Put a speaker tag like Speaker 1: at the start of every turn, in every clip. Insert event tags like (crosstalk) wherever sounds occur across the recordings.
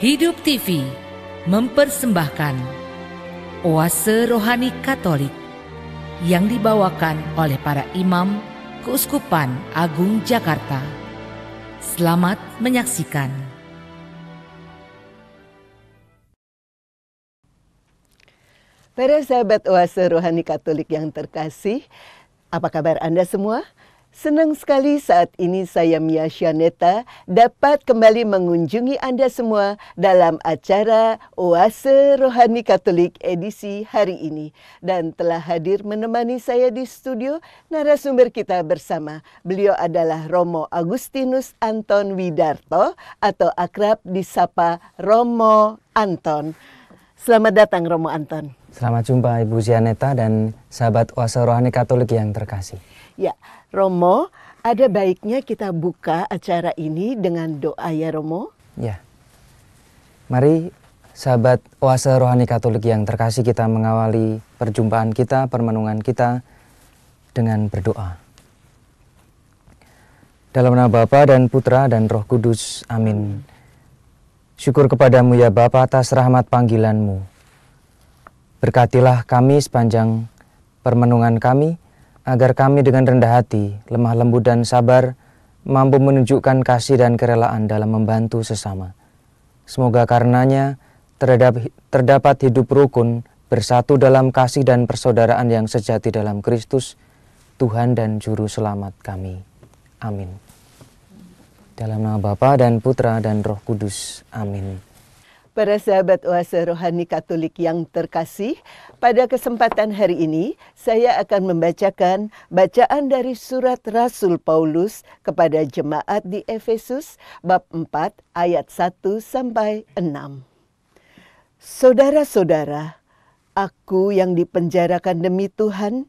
Speaker 1: Hidup TV mempersembahkan Oase Rohani Katolik yang dibawakan oleh para imam Keuskupan Agung Jakarta. Selamat menyaksikan. Para sahabat Oase Rohani Katolik yang terkasih, apa kabar Anda semua? Senang sekali saat ini saya Mia Shaneta dapat kembali mengunjungi Anda semua dalam acara Oase Rohani Katolik edisi hari ini. Dan telah hadir menemani saya di studio narasumber kita bersama. Beliau adalah Romo Agustinus Anton Widarto atau akrab disapa Romo Anton. Selamat datang Romo Anton.
Speaker 2: Selamat jumpa Ibu Sianeta dan sahabat Oase Rohani Katolik yang terkasih.
Speaker 1: Ya, Romo, ada baiknya kita buka acara ini dengan doa ya Romo.
Speaker 2: Ya. Mari sahabat oase rohani katolik yang terkasih kita mengawali perjumpaan kita, permenungan kita dengan berdoa. Dalam nama Bapa dan Putra dan Roh Kudus. Amin. Syukur kepadamu ya Bapa atas rahmat panggilanmu. Berkatilah kami sepanjang permenungan kami, agar kami dengan rendah hati, lemah lembut dan sabar mampu menunjukkan kasih dan kerelaan dalam membantu sesama. Semoga karenanya terhadap, terdapat hidup rukun bersatu dalam kasih dan persaudaraan yang sejati dalam Kristus, Tuhan dan Juru Selamat kami. Amin. Dalam nama Bapa dan Putra dan Roh Kudus. Amin.
Speaker 1: Para sahabat oase rohani Katolik yang terkasih, pada kesempatan hari ini saya akan membacakan bacaan dari surat Rasul Paulus kepada jemaat di Efesus bab 4 ayat 1 sampai 6. Saudara-saudara, aku yang dipenjarakan demi Tuhan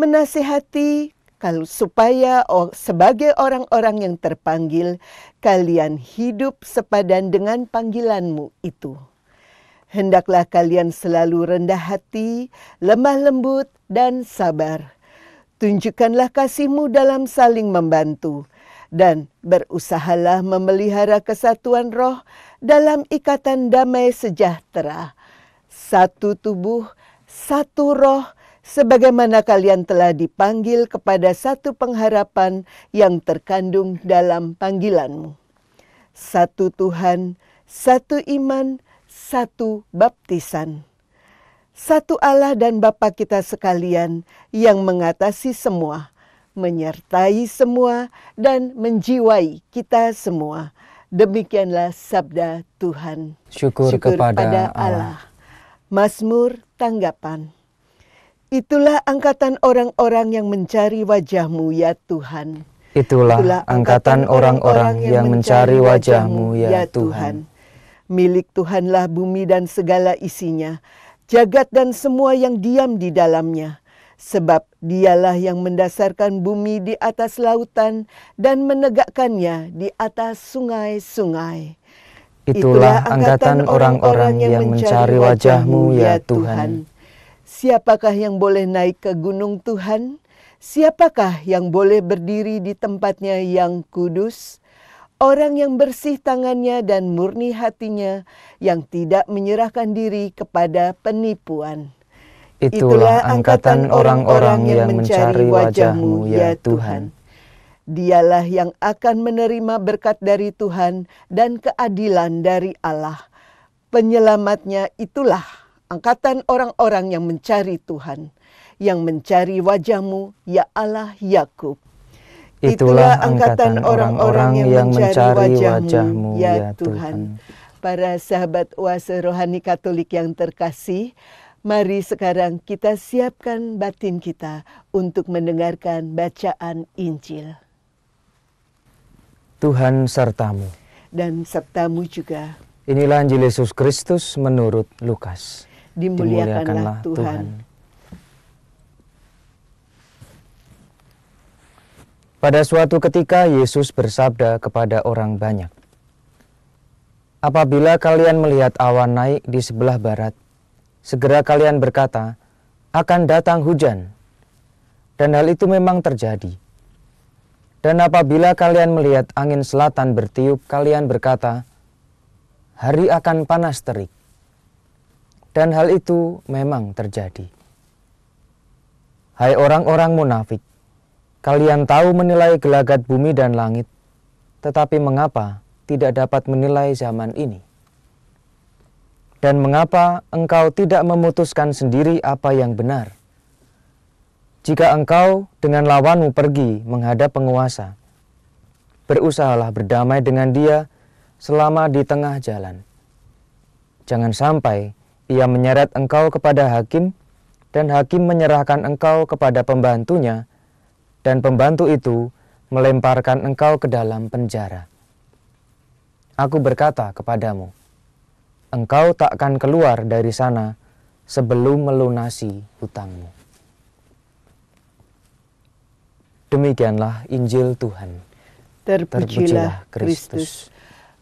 Speaker 1: menasihati kalau supaya sebagai orang-orang yang terpanggil kalian hidup sepadan dengan panggilanmu itu. Hendaklah kalian selalu rendah hati, lemah lembut dan sabar. Tunjukkanlah kasihmu dalam saling membantu dan berusahalah memelihara kesatuan roh dalam ikatan damai sejahtera. Satu tubuh, satu roh, sebagaimana kalian telah dipanggil kepada satu pengharapan yang terkandung dalam panggilanmu. Satu Tuhan, satu iman, satu baptisan. Satu Allah dan Bapa kita sekalian yang mengatasi semua, menyertai semua, dan menjiwai kita semua. Demikianlah sabda Tuhan. Syukur, Syukur kepada, Allah. Allah. Mazmur tanggapan. Itulah angkatan orang-orang yang mencari wajahmu ya Tuhan.
Speaker 2: Itulah, Itulah angkatan orang-orang yang mencari wajahmu ya, ya Tuhan.
Speaker 1: Milik Tuhanlah bumi dan segala isinya, jagat dan semua yang diam di dalamnya. Sebab dialah yang mendasarkan bumi di atas lautan dan menegakkannya di atas sungai-sungai. Itulah, Itulah angkatan orang-orang yang mencari
Speaker 2: wajahmu ya, ya Tuhan. Tuhan.
Speaker 1: Siapakah yang boleh naik ke gunung Tuhan? Siapakah yang boleh berdiri di tempatnya yang kudus? Orang yang bersih tangannya dan murni hatinya, yang tidak menyerahkan diri kepada penipuan. Itulah, angkatan orang-orang yang mencari wajahmu, ya, ya Tuhan. Dialah yang akan menerima berkat dari Tuhan dan keadilan dari Allah. Penyelamatnya itulah angkatan orang-orang yang mencari Tuhan, yang mencari wajahmu, ya Allah Yakub. Itulah angkatan orang-orang yang, yang mencari wajahmu, wajahmu ya, ya Tuhan. Tuhan. Para sahabat oase rohani Katolik yang terkasih, mari sekarang kita siapkan batin kita untuk mendengarkan bacaan Injil.
Speaker 2: Tuhan sertamu.
Speaker 1: Dan sertamu juga.
Speaker 2: Inilah Injil Yesus Kristus menurut Lukas dimuliakanlah, dimuliakanlah Tuhan. Tuhan. Pada suatu ketika Yesus bersabda kepada orang banyak, "Apabila kalian melihat awan naik di sebelah barat, segera kalian berkata, 'Akan datang hujan.' Dan hal itu memang terjadi. Dan apabila kalian melihat angin selatan bertiup, kalian berkata, 'Hari akan panas terik.' Dan hal itu memang terjadi. Hai orang-orang munafik, kalian tahu menilai gelagat bumi dan langit, tetapi mengapa tidak dapat menilai zaman ini? Dan mengapa engkau tidak memutuskan sendiri apa yang benar? Jika engkau dengan lawanmu pergi menghadap penguasa, berusahalah berdamai dengan dia selama di tengah jalan. Jangan sampai ia menyeret engkau kepada hakim, dan hakim menyerahkan engkau kepada pembantunya, dan pembantu itu melemparkan engkau ke dalam penjara. Aku berkata kepadamu, engkau takkan keluar dari sana sebelum melunasi hutangmu. Demikianlah Injil Tuhan.
Speaker 1: Terpujilah, Terpujilah Kristus.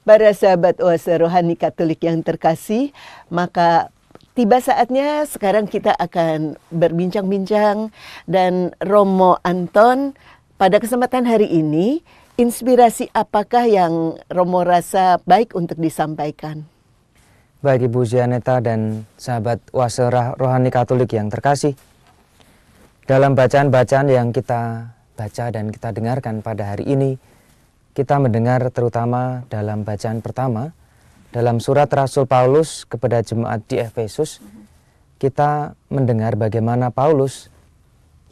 Speaker 1: Para sahabat oase rohani Katolik yang terkasih, maka Tiba saatnya sekarang kita akan berbincang-bincang dan Romo Anton pada kesempatan hari ini inspirasi apakah yang Romo rasa baik untuk disampaikan?
Speaker 2: Baik Ibu Zianeta dan sahabat waserah rohani katolik yang terkasih Dalam bacaan-bacaan yang kita baca dan kita dengarkan pada hari ini Kita mendengar terutama dalam bacaan pertama dalam surat Rasul Paulus kepada jemaat di Efesus, kita mendengar bagaimana Paulus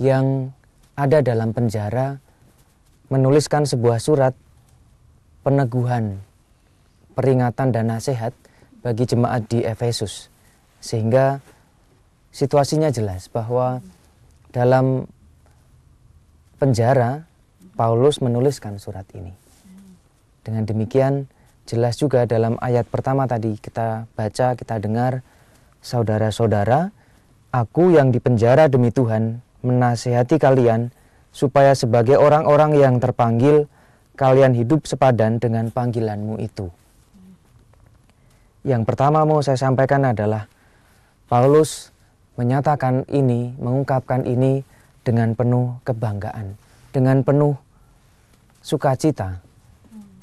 Speaker 2: yang ada dalam penjara menuliskan sebuah surat peneguhan, peringatan dan nasihat bagi jemaat di Efesus. Sehingga situasinya jelas bahwa dalam penjara Paulus menuliskan surat ini. Dengan demikian jelas juga dalam ayat pertama tadi kita baca, kita dengar, saudara-saudara, aku yang dipenjara demi Tuhan menasehati kalian supaya sebagai orang-orang yang terpanggil kalian hidup sepadan dengan panggilanmu itu. Yang pertama mau saya sampaikan adalah Paulus menyatakan ini, mengungkapkan ini dengan penuh kebanggaan, dengan penuh sukacita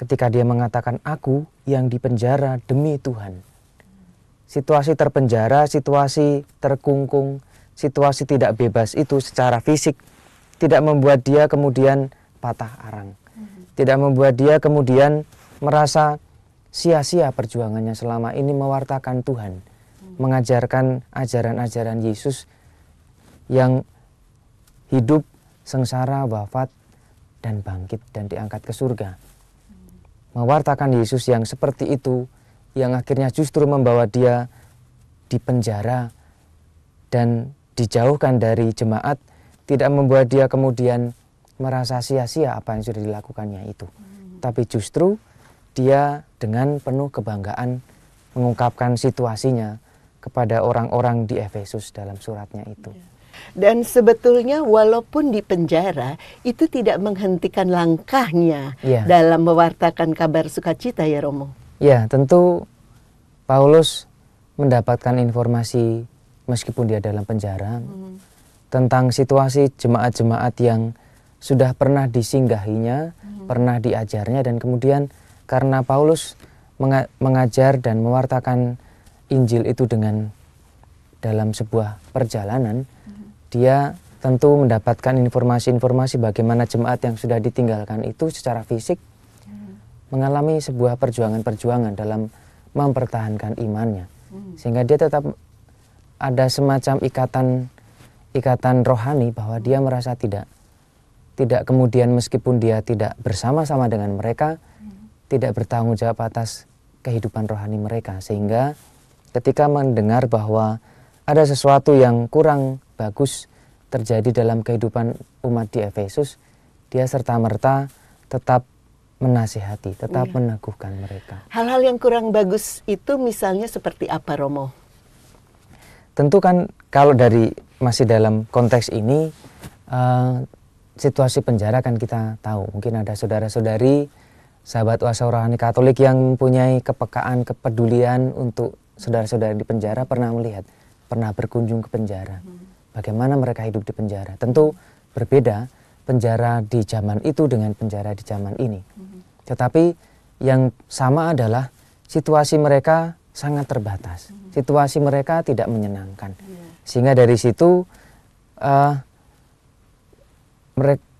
Speaker 2: ketika dia mengatakan aku yang dipenjara demi Tuhan. Situasi terpenjara, situasi terkungkung, situasi tidak bebas itu secara fisik tidak membuat dia kemudian patah arang.
Speaker 3: Mhm.
Speaker 2: Tidak membuat dia kemudian merasa sia-sia perjuangannya selama ini mewartakan Tuhan, mhm. mengajarkan ajaran-ajaran Yesus yang hidup, sengsara, wafat, dan bangkit dan diangkat ke surga mewartakan Yesus yang seperti itu, yang akhirnya justru membawa dia di penjara dan dijauhkan dari jemaat, tidak membuat dia kemudian merasa sia-sia apa yang sudah dilakukannya itu. Hmm. Tapi justru dia dengan penuh kebanggaan mengungkapkan situasinya kepada orang-orang di Efesus dalam suratnya itu. Yeah
Speaker 1: dan sebetulnya walaupun di penjara itu tidak menghentikan langkahnya yeah. dalam mewartakan kabar sukacita ya Romo.
Speaker 2: Ya, tentu Paulus mendapatkan informasi meskipun dia dalam penjara hmm. tentang situasi jemaat-jemaat yang sudah pernah disinggahinya, hmm. pernah diajarnya dan kemudian karena Paulus mengajar dan mewartakan Injil itu dengan dalam sebuah perjalanan, dia tentu mendapatkan informasi-informasi bagaimana jemaat yang sudah ditinggalkan itu secara fisik mengalami sebuah perjuangan-perjuangan dalam mempertahankan imannya hmm. sehingga dia tetap ada semacam ikatan ikatan rohani bahwa dia merasa tidak tidak kemudian meskipun dia tidak bersama-sama dengan mereka hmm. tidak bertanggung jawab atas kehidupan rohani mereka sehingga ketika mendengar bahwa ada sesuatu yang kurang bagus terjadi dalam kehidupan umat di Efesus, dia serta-merta tetap menasihati, tetap ya. meneguhkan mereka.
Speaker 1: Hal-hal yang kurang bagus itu misalnya seperti apa Romo?
Speaker 2: Tentu kan kalau dari masih dalam konteks ini uh, situasi penjara kan kita tahu, mungkin ada saudara-saudari sahabat wasa rohani Katolik yang mempunyai kepekaan, kepedulian untuk saudara-saudara di penjara pernah melihat, pernah berkunjung ke penjara. Hmm bagaimana mereka hidup di penjara. Tentu berbeda penjara di zaman itu dengan penjara di zaman ini. Mm-hmm. Tetapi yang sama adalah situasi mereka sangat terbatas. Mm-hmm. Situasi mereka tidak menyenangkan. Iya. Sehingga dari situ uh,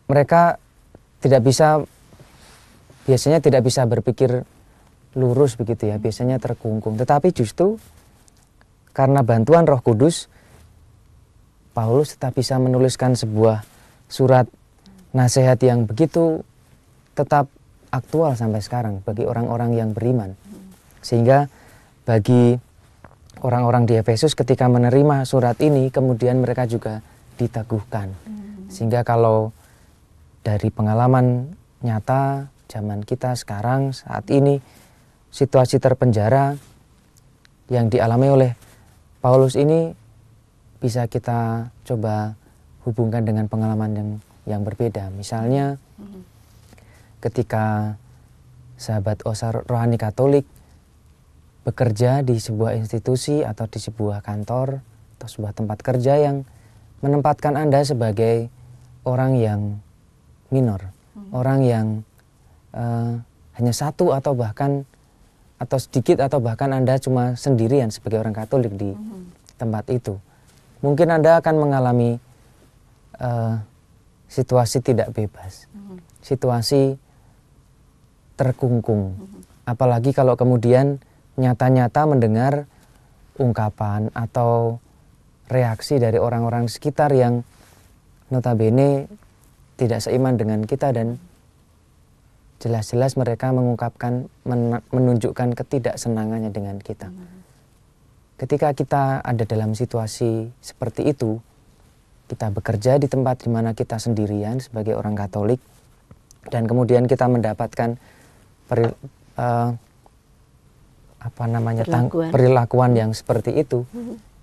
Speaker 2: mereka tidak bisa biasanya tidak bisa berpikir lurus begitu ya, biasanya terkungkung. Tetapi justru karena bantuan Roh Kudus Paulus tetap bisa menuliskan sebuah surat nasihat yang begitu tetap aktual sampai sekarang bagi orang-orang yang beriman. Sehingga bagi orang-orang di Efesus ketika menerima surat ini kemudian mereka juga diteguhkan. Sehingga kalau dari pengalaman nyata zaman kita sekarang saat ini situasi terpenjara yang dialami oleh Paulus ini bisa kita coba hubungkan dengan pengalaman yang yang berbeda. Misalnya ketika sahabat Osar rohani Katolik bekerja di sebuah institusi atau di sebuah kantor atau sebuah tempat kerja yang menempatkan Anda sebagai orang yang minor, hmm orang yang uh, hanya satu atau bahkan atau sedikit atau bahkan Anda cuma sendirian sebagai orang Katolik di hmm tempat itu mungkin Anda akan mengalami uh, situasi tidak bebas, mm-hmm. situasi terkungkung. Mm-hmm. Apalagi kalau kemudian nyata-nyata mendengar ungkapan atau reaksi dari orang-orang sekitar yang notabene tidak seiman dengan kita dan jelas-jelas mereka mengungkapkan menunjukkan ketidaksenangannya dengan kita. Mm-hmm ketika kita ada dalam situasi seperti itu, kita bekerja di tempat di mana kita sendirian sebagai orang Katolik, dan kemudian kita mendapatkan peri, uh, apa namanya perilakuan. Tang, perilakuan yang seperti itu. Mm-hmm.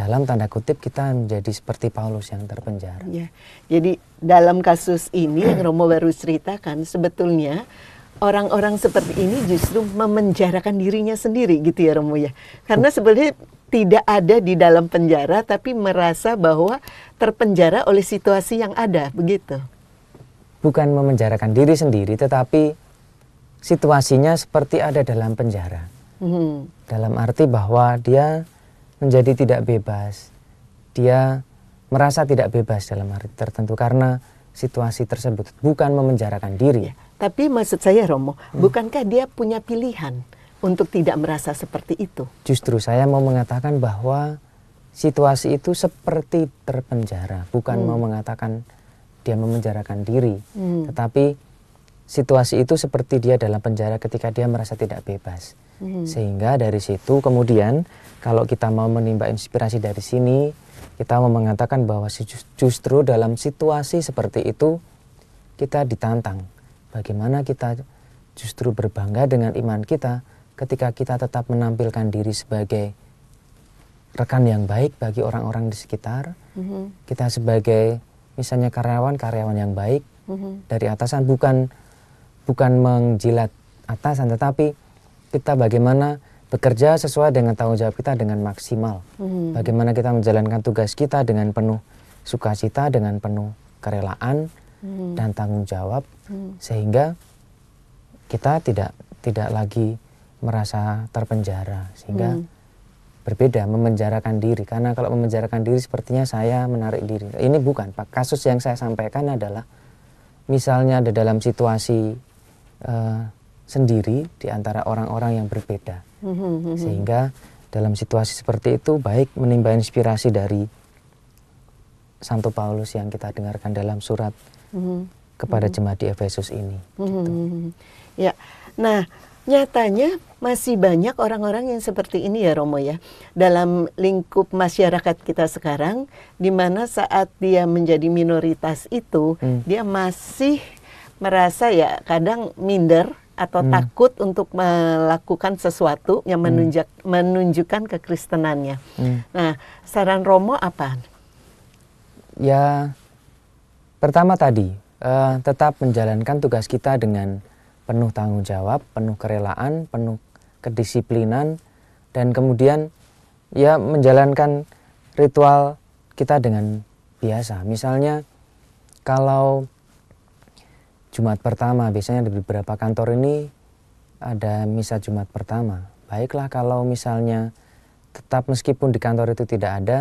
Speaker 2: Dalam tanda kutip kita menjadi seperti Paulus yang terpenjara.
Speaker 1: Ya. Jadi dalam kasus ini yang Romo baru ceritakan sebetulnya orang-orang seperti ini justru memenjarakan dirinya sendiri gitu ya Romo ya. Karena sebenarnya tidak ada di dalam penjara tapi merasa bahwa terpenjara oleh situasi yang ada begitu.
Speaker 2: Bukan memenjarakan diri sendiri tetapi situasinya seperti ada dalam penjara. Hmm. Dalam arti bahwa dia menjadi tidak bebas. Dia merasa tidak bebas dalam arti tertentu karena situasi tersebut bukan memenjarakan diri. Ya.
Speaker 1: Tapi maksud saya Romo, hmm. bukankah dia punya pilihan untuk tidak merasa seperti itu?
Speaker 2: Justru saya mau mengatakan bahwa situasi itu seperti terpenjara, bukan hmm. mau mengatakan dia memenjarakan diri, hmm. tetapi situasi itu seperti dia dalam penjara ketika dia merasa tidak bebas. Hmm. Sehingga dari situ kemudian kalau kita mau menimba inspirasi dari sini, kita mau mengatakan bahwa justru dalam situasi seperti itu kita ditantang Bagaimana kita justru berbangga dengan iman kita ketika kita tetap menampilkan diri sebagai rekan yang baik bagi orang-orang di sekitar. Mm-hmm. Kita sebagai misalnya karyawan-karyawan yang baik mm-hmm. dari atasan bukan bukan menjilat atasan tetapi kita bagaimana bekerja sesuai dengan tanggung jawab kita dengan maksimal.
Speaker 3: Mm-hmm. Bagaimana
Speaker 2: kita menjalankan tugas kita dengan penuh sukacita, dengan penuh kerelaan Hmm. dan tanggung jawab hmm. sehingga kita tidak tidak lagi merasa terpenjara sehingga hmm. berbeda memenjarakan diri karena kalau memenjarakan diri sepertinya saya menarik diri ini bukan pak kasus yang saya sampaikan adalah misalnya ada dalam situasi uh, sendiri di antara orang-orang yang berbeda
Speaker 3: hmm, hmm, sehingga
Speaker 2: dalam situasi seperti itu baik menimba inspirasi dari Santo Paulus yang kita dengarkan dalam surat kepada hmm. jemaat di Efesus ini.
Speaker 1: Hmm, gitu. Hmm, ya, nah nyatanya masih banyak orang-orang yang seperti ini ya Romo ya dalam lingkup masyarakat kita sekarang di mana saat dia menjadi minoritas itu hmm. dia masih merasa ya kadang minder atau hmm. takut untuk melakukan sesuatu yang menunjuk, hmm. menunjukkan kekristenannya. Hmm. Nah, saran Romo apa?
Speaker 2: Ya, Pertama tadi, eh, tetap menjalankan tugas kita dengan penuh tanggung jawab, penuh kerelaan, penuh kedisiplinan, dan kemudian ya menjalankan ritual kita dengan biasa. Misalnya kalau Jumat pertama, biasanya di beberapa kantor ini ada misa Jumat pertama. Baiklah kalau misalnya tetap meskipun di kantor itu tidak ada,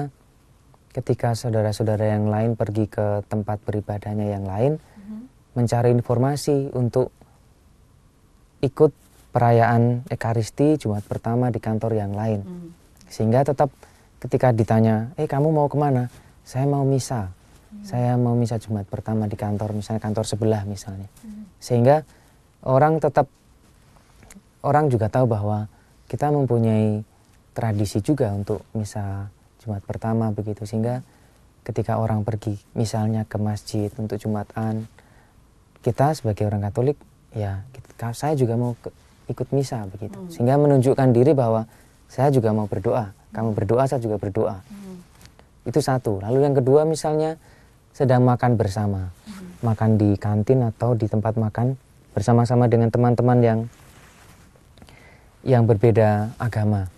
Speaker 2: ketika saudara-saudara yang lain pergi ke tempat beribadahnya yang lain, mm-hmm. mencari informasi untuk ikut perayaan Ekaristi Jumat pertama di kantor yang lain. Mm-hmm. Sehingga tetap ketika ditanya, eh kamu mau kemana? Saya mau misa.
Speaker 3: Mm-hmm. Saya mau
Speaker 2: misa Jumat pertama di kantor, misalnya kantor sebelah misalnya. Mm-hmm. Sehingga orang tetap, orang juga tahu bahwa kita mempunyai tradisi juga untuk misa Jumat pertama begitu sehingga ketika orang pergi misalnya ke masjid untuk Jumatan kita sebagai orang Katolik ya kita, saya juga mau ke, ikut misa begitu hmm. sehingga menunjukkan diri bahwa saya juga mau berdoa kamu berdoa saya juga berdoa
Speaker 3: hmm.
Speaker 2: itu satu lalu yang kedua misalnya sedang makan bersama hmm. makan di kantin atau di tempat makan bersama-sama dengan teman-teman yang yang berbeda agama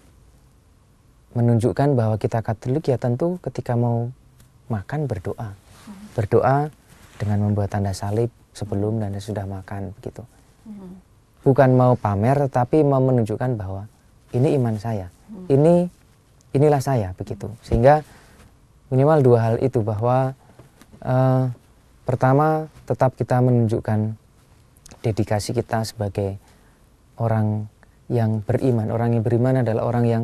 Speaker 2: menunjukkan bahwa kita Katolik ya tentu ketika mau makan berdoa. Hmm. Berdoa dengan membuat tanda salib sebelum dan sudah makan begitu. Hmm. Bukan mau pamer tetapi mau menunjukkan bahwa ini iman saya. Hmm. Ini inilah saya begitu. Sehingga minimal dua hal itu bahwa eh, pertama tetap kita menunjukkan dedikasi kita sebagai orang yang beriman. Orang yang beriman adalah orang yang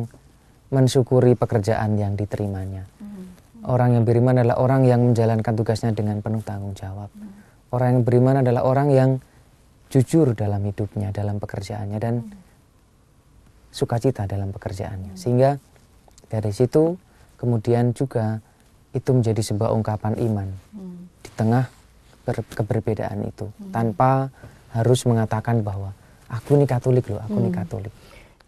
Speaker 2: mensyukuri pekerjaan yang diterimanya. Hmm. Orang yang beriman adalah orang yang menjalankan tugasnya dengan penuh tanggung jawab. Hmm. Orang yang beriman adalah orang yang jujur dalam hidupnya, dalam pekerjaannya dan hmm. sukacita dalam pekerjaannya. Sehingga dari situ kemudian juga itu menjadi sebuah ungkapan iman di tengah keberbedaan itu tanpa harus mengatakan bahwa aku ini Katolik loh, aku ini Katolik.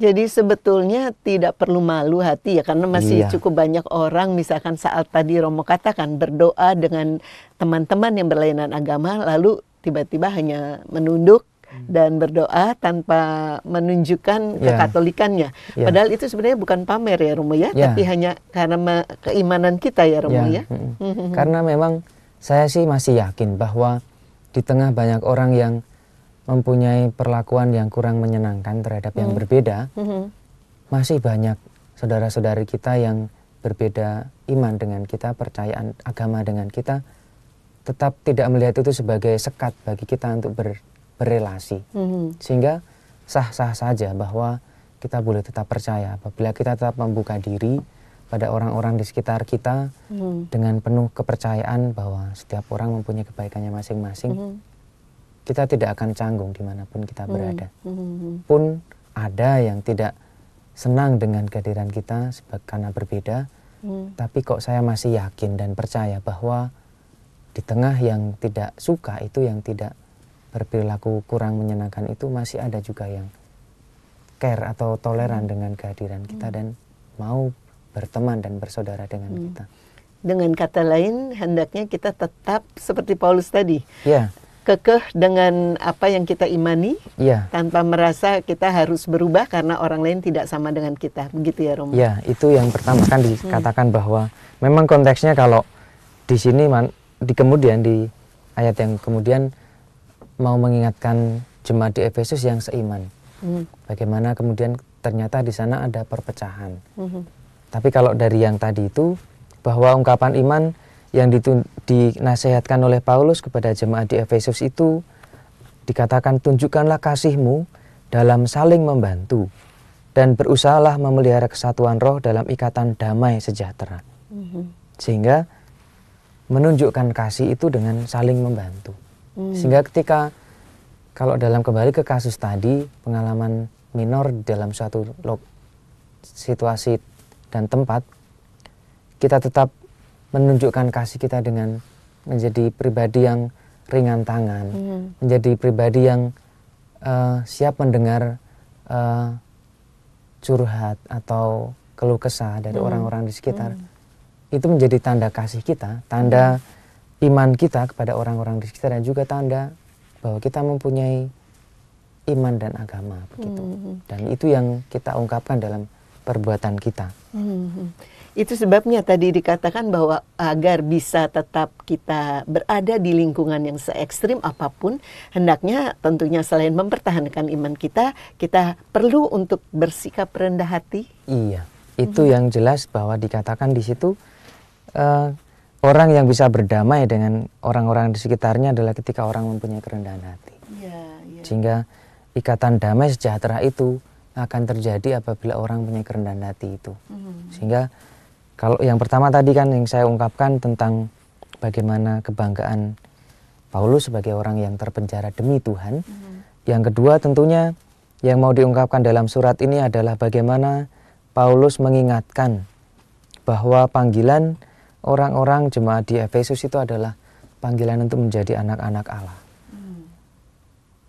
Speaker 1: Jadi sebetulnya tidak perlu malu hati ya karena masih iya. cukup banyak orang misalkan saat tadi Romo katakan berdoa dengan teman-teman yang berlainan agama lalu tiba-tiba hanya menunduk hmm. dan berdoa tanpa menunjukkan yeah. kekatolikannya. Yeah. Padahal itu sebenarnya bukan pamer ya Romo ya, yeah. tapi hanya karena keimanan kita ya Romo yeah. ya. Karena
Speaker 2: memang saya sih masih yakin bahwa di tengah banyak orang yang mempunyai perlakuan yang kurang menyenangkan terhadap yang hmm. berbeda, hmm. masih banyak saudara-saudari kita yang berbeda iman dengan kita, percayaan agama dengan kita, tetap tidak melihat itu sebagai sekat bagi kita untuk ber, hmm. Sehingga sah-sah saja bahwa kita boleh tetap percaya apabila kita tetap membuka diri pada orang-orang di sekitar kita hmm. dengan penuh kepercayaan bahwa setiap orang mempunyai kebaikannya masing-masing. Hmm kita tidak akan canggung dimanapun kita hmm, berada.
Speaker 3: Hmm, hmm, hmm. Pun
Speaker 2: ada yang tidak senang dengan kehadiran kita sebab karena berbeda, hmm. tapi kok saya masih yakin dan percaya bahwa di tengah yang tidak suka itu yang tidak berperilaku kurang menyenangkan itu masih ada juga yang care atau toleran hmm. dengan kehadiran kita hmm. dan mau berteman dan bersaudara dengan hmm.
Speaker 3: kita.
Speaker 1: Dengan kata lain, hendaknya kita tetap seperti Paulus tadi. Yeah kekeh dengan apa yang kita imani ya. tanpa merasa kita harus berubah karena orang lain tidak sama dengan kita begitu ya Romo ya
Speaker 2: itu yang pertama kan hmm. dikatakan hmm. bahwa memang konteksnya kalau di sini man, di kemudian di ayat yang kemudian mau mengingatkan jemaat di Efesus yang seiman hmm. bagaimana kemudian ternyata di sana ada perpecahan hmm. tapi kalau dari yang tadi itu bahwa ungkapan iman yang dinasehatkan oleh Paulus kepada jemaat di Efesus itu dikatakan tunjukkanlah kasihmu dalam saling membantu dan berusahalah memelihara kesatuan roh dalam ikatan damai sejahtera. Mm-hmm. Sehingga menunjukkan kasih itu dengan saling membantu. Mm. Sehingga ketika kalau dalam kembali ke kasus tadi pengalaman minor dalam suatu situasi dan tempat kita tetap menunjukkan kasih kita dengan menjadi pribadi yang ringan tangan, mm-hmm. menjadi pribadi yang uh, siap mendengar uh, curhat atau keluh kesah dari mm-hmm. orang-orang di sekitar. Mm-hmm. Itu menjadi tanda kasih kita, tanda mm iman kita kepada orang-orang di sekitar dan juga tanda bahwa kita mempunyai iman dan agama begitu. Mm-hmm. Dan itu yang kita ungkapkan dalam perbuatan kita.
Speaker 1: Mm-hmm. Itu sebabnya tadi dikatakan bahwa agar bisa tetap kita berada di lingkungan yang se ekstrim apapun, hendaknya tentunya selain mempertahankan iman kita, kita perlu untuk bersikap rendah hati.
Speaker 2: Iya, itu hmm. yang jelas bahwa dikatakan di situ uh, orang yang bisa berdamai dengan orang-orang di sekitarnya adalah ketika orang mempunyai kerendahan hati. Iya, iya. Sehingga ikatan damai sejahtera itu akan terjadi apabila orang punya kerendahan hati itu. Hmm. Sehingga kalau yang pertama tadi kan yang saya ungkapkan tentang bagaimana kebanggaan Paulus sebagai orang yang terpenjara demi Tuhan. Hmm. Yang kedua tentunya yang mau diungkapkan dalam surat ini adalah bagaimana Paulus mengingatkan bahwa panggilan orang-orang jemaat di Efesus itu adalah panggilan untuk menjadi anak-anak Allah. Mm.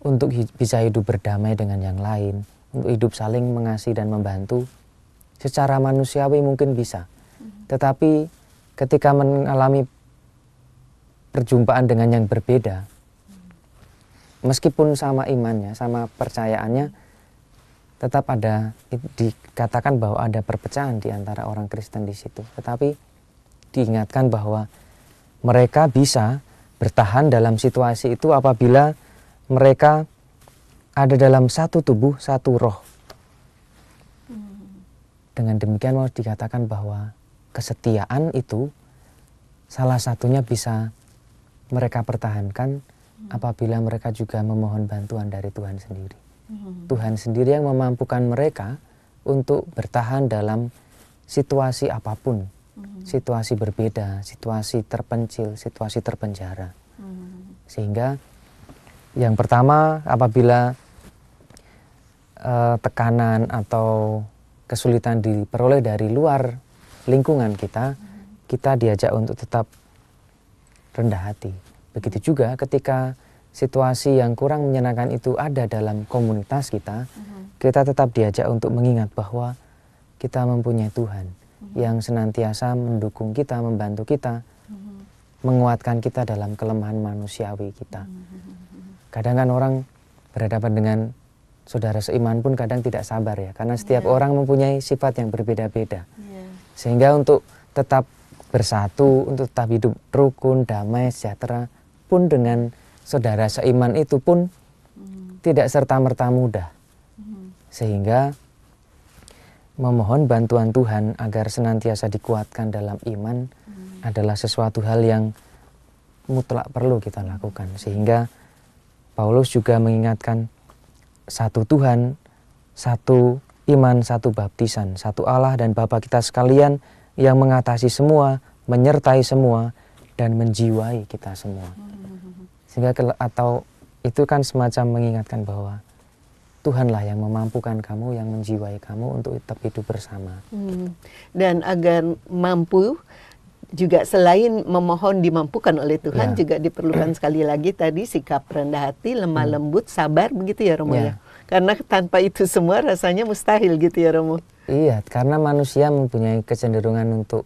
Speaker 2: Untuk hi bisa hidup berdamai dengan yang lain, untuk hidup saling mengasihi dan membantu. Secara manusiawi mungkin bisa, tetapi ketika mengalami perjumpaan dengan yang berbeda, meskipun sama imannya, sama percayaannya, tetap ada dikatakan bahwa ada perpecahan di antara orang Kristen di situ. Tetapi diingatkan bahwa mereka bisa bertahan dalam situasi itu apabila mereka ada dalam satu tubuh, satu roh. Hmm. Dengan demikian mau dikatakan bahwa kesetiaan itu salah satunya bisa mereka pertahankan hmm. apabila mereka juga memohon bantuan dari Tuhan sendiri. Hmm. Tuhan sendiri yang memampukan mereka untuk bertahan dalam situasi apapun,
Speaker 3: hmm. situasi
Speaker 2: berbeda, situasi terpencil, situasi terpenjara. Sehingga yang pertama apabila uh, tekanan atau kesulitan diperoleh dari luar lingkungan kita, kita diajak untuk tetap rendah hati. Begitu juga ketika situasi yang kurang menyenangkan itu ada dalam komunitas kita, mm-hmm. kita tetap diajak untuk mengingat bahwa kita mempunyai Tuhan mm-hmm. yang senantiasa mendukung kita, membantu kita, mm-hmm. menguatkan kita dalam kelemahan manusiawi kita. Kadang kan orang berhadapan dengan saudara seiman pun kadang tidak sabar ya, karena setiap iya. orang mempunyai sifat yang berbeda-beda. Sehingga untuk tetap bersatu, untuk tetap hidup rukun, damai, sejahtera pun dengan saudara seiman itu pun hmm. tidak serta-merta mudah. Hmm. Sehingga memohon bantuan Tuhan agar senantiasa dikuatkan dalam iman hmm. adalah sesuatu hal yang mutlak perlu kita lakukan sehingga Paulus juga mengingatkan satu Tuhan, satu iman satu baptisan, satu Allah dan Bapa kita sekalian yang mengatasi semua, menyertai semua dan menjiwai kita semua. Sehingga atau itu kan semacam mengingatkan bahwa Tuhanlah yang memampukan kamu, yang menjiwai kamu untuk tetap hidup bersama.
Speaker 1: Hmm. Dan agar mampu juga selain memohon dimampukan oleh Tuhan ya. juga diperlukan sekali lagi tadi sikap rendah hati, lemah hmm. lembut, sabar begitu ya Romo ya. ya. Karena tanpa itu semua rasanya mustahil gitu ya Romo.
Speaker 2: Iya, karena manusia mempunyai kecenderungan untuk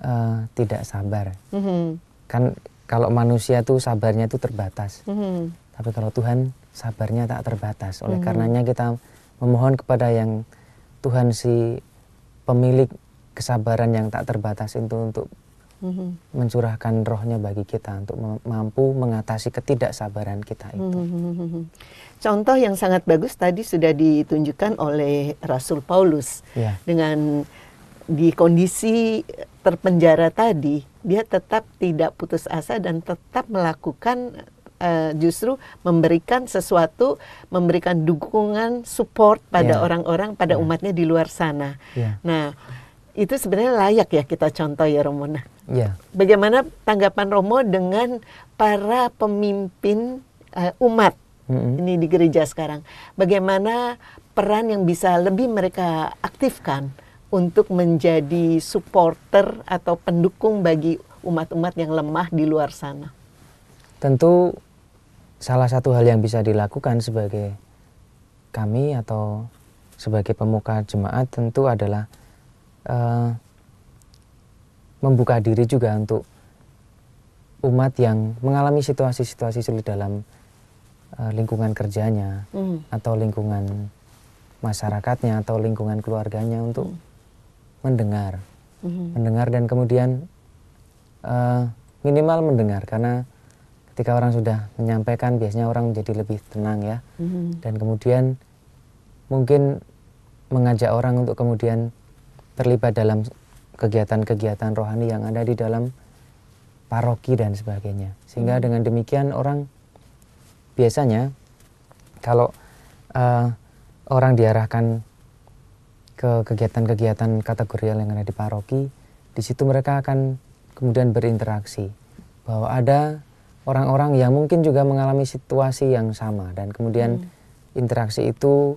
Speaker 2: uh, tidak sabar. Mm -hmm. Kan kalau manusia tuh sabarnya tuh terbatas. Mm -hmm. Tapi kalau Tuhan sabarnya tak terbatas. Oleh mm -hmm. karenanya kita memohon kepada yang Tuhan si pemilik kesabaran yang tak terbatas itu untuk hmm. mencurahkan rohnya bagi kita untuk mampu mengatasi ketidaksabaran kita
Speaker 1: itu. Hmm. Contoh yang sangat bagus tadi sudah ditunjukkan oleh Rasul Paulus yeah. dengan di kondisi terpenjara tadi dia tetap tidak putus asa dan tetap melakukan uh, justru memberikan sesuatu, memberikan dukungan, support pada ya. orang-orang, yeah. pada yeah. umatnya di luar sana. Yeah. Nah, itu sebenarnya layak ya kita contoh ya Romona. Nah, bagaimana tanggapan Romo dengan para pemimpin uh, umat mm -hmm. ini di gereja sekarang? Bagaimana peran yang bisa lebih mereka aktifkan untuk menjadi supporter atau pendukung bagi umat-umat yang lemah di luar sana?
Speaker 2: Tentu salah satu hal yang bisa dilakukan sebagai kami atau sebagai pemuka jemaat tentu adalah uh, membuka diri juga untuk umat yang mengalami situasi-situasi sulit dalam uh, lingkungan kerjanya mm. atau lingkungan masyarakatnya atau lingkungan keluarganya untuk mm. mendengar, mm. mendengar dan kemudian uh, minimal mendengar karena ketika orang sudah menyampaikan biasanya orang menjadi lebih tenang ya mm. dan kemudian mungkin mengajak orang untuk kemudian terlibat dalam kegiatan-kegiatan rohani yang ada di dalam paroki dan sebagainya. Sehingga hmm. dengan demikian orang biasanya kalau uh, orang diarahkan ke kegiatan-kegiatan kategorial yang ada di paroki, di situ mereka akan kemudian berinteraksi bahwa ada orang-orang yang mungkin juga mengalami situasi yang sama dan kemudian hmm. interaksi itu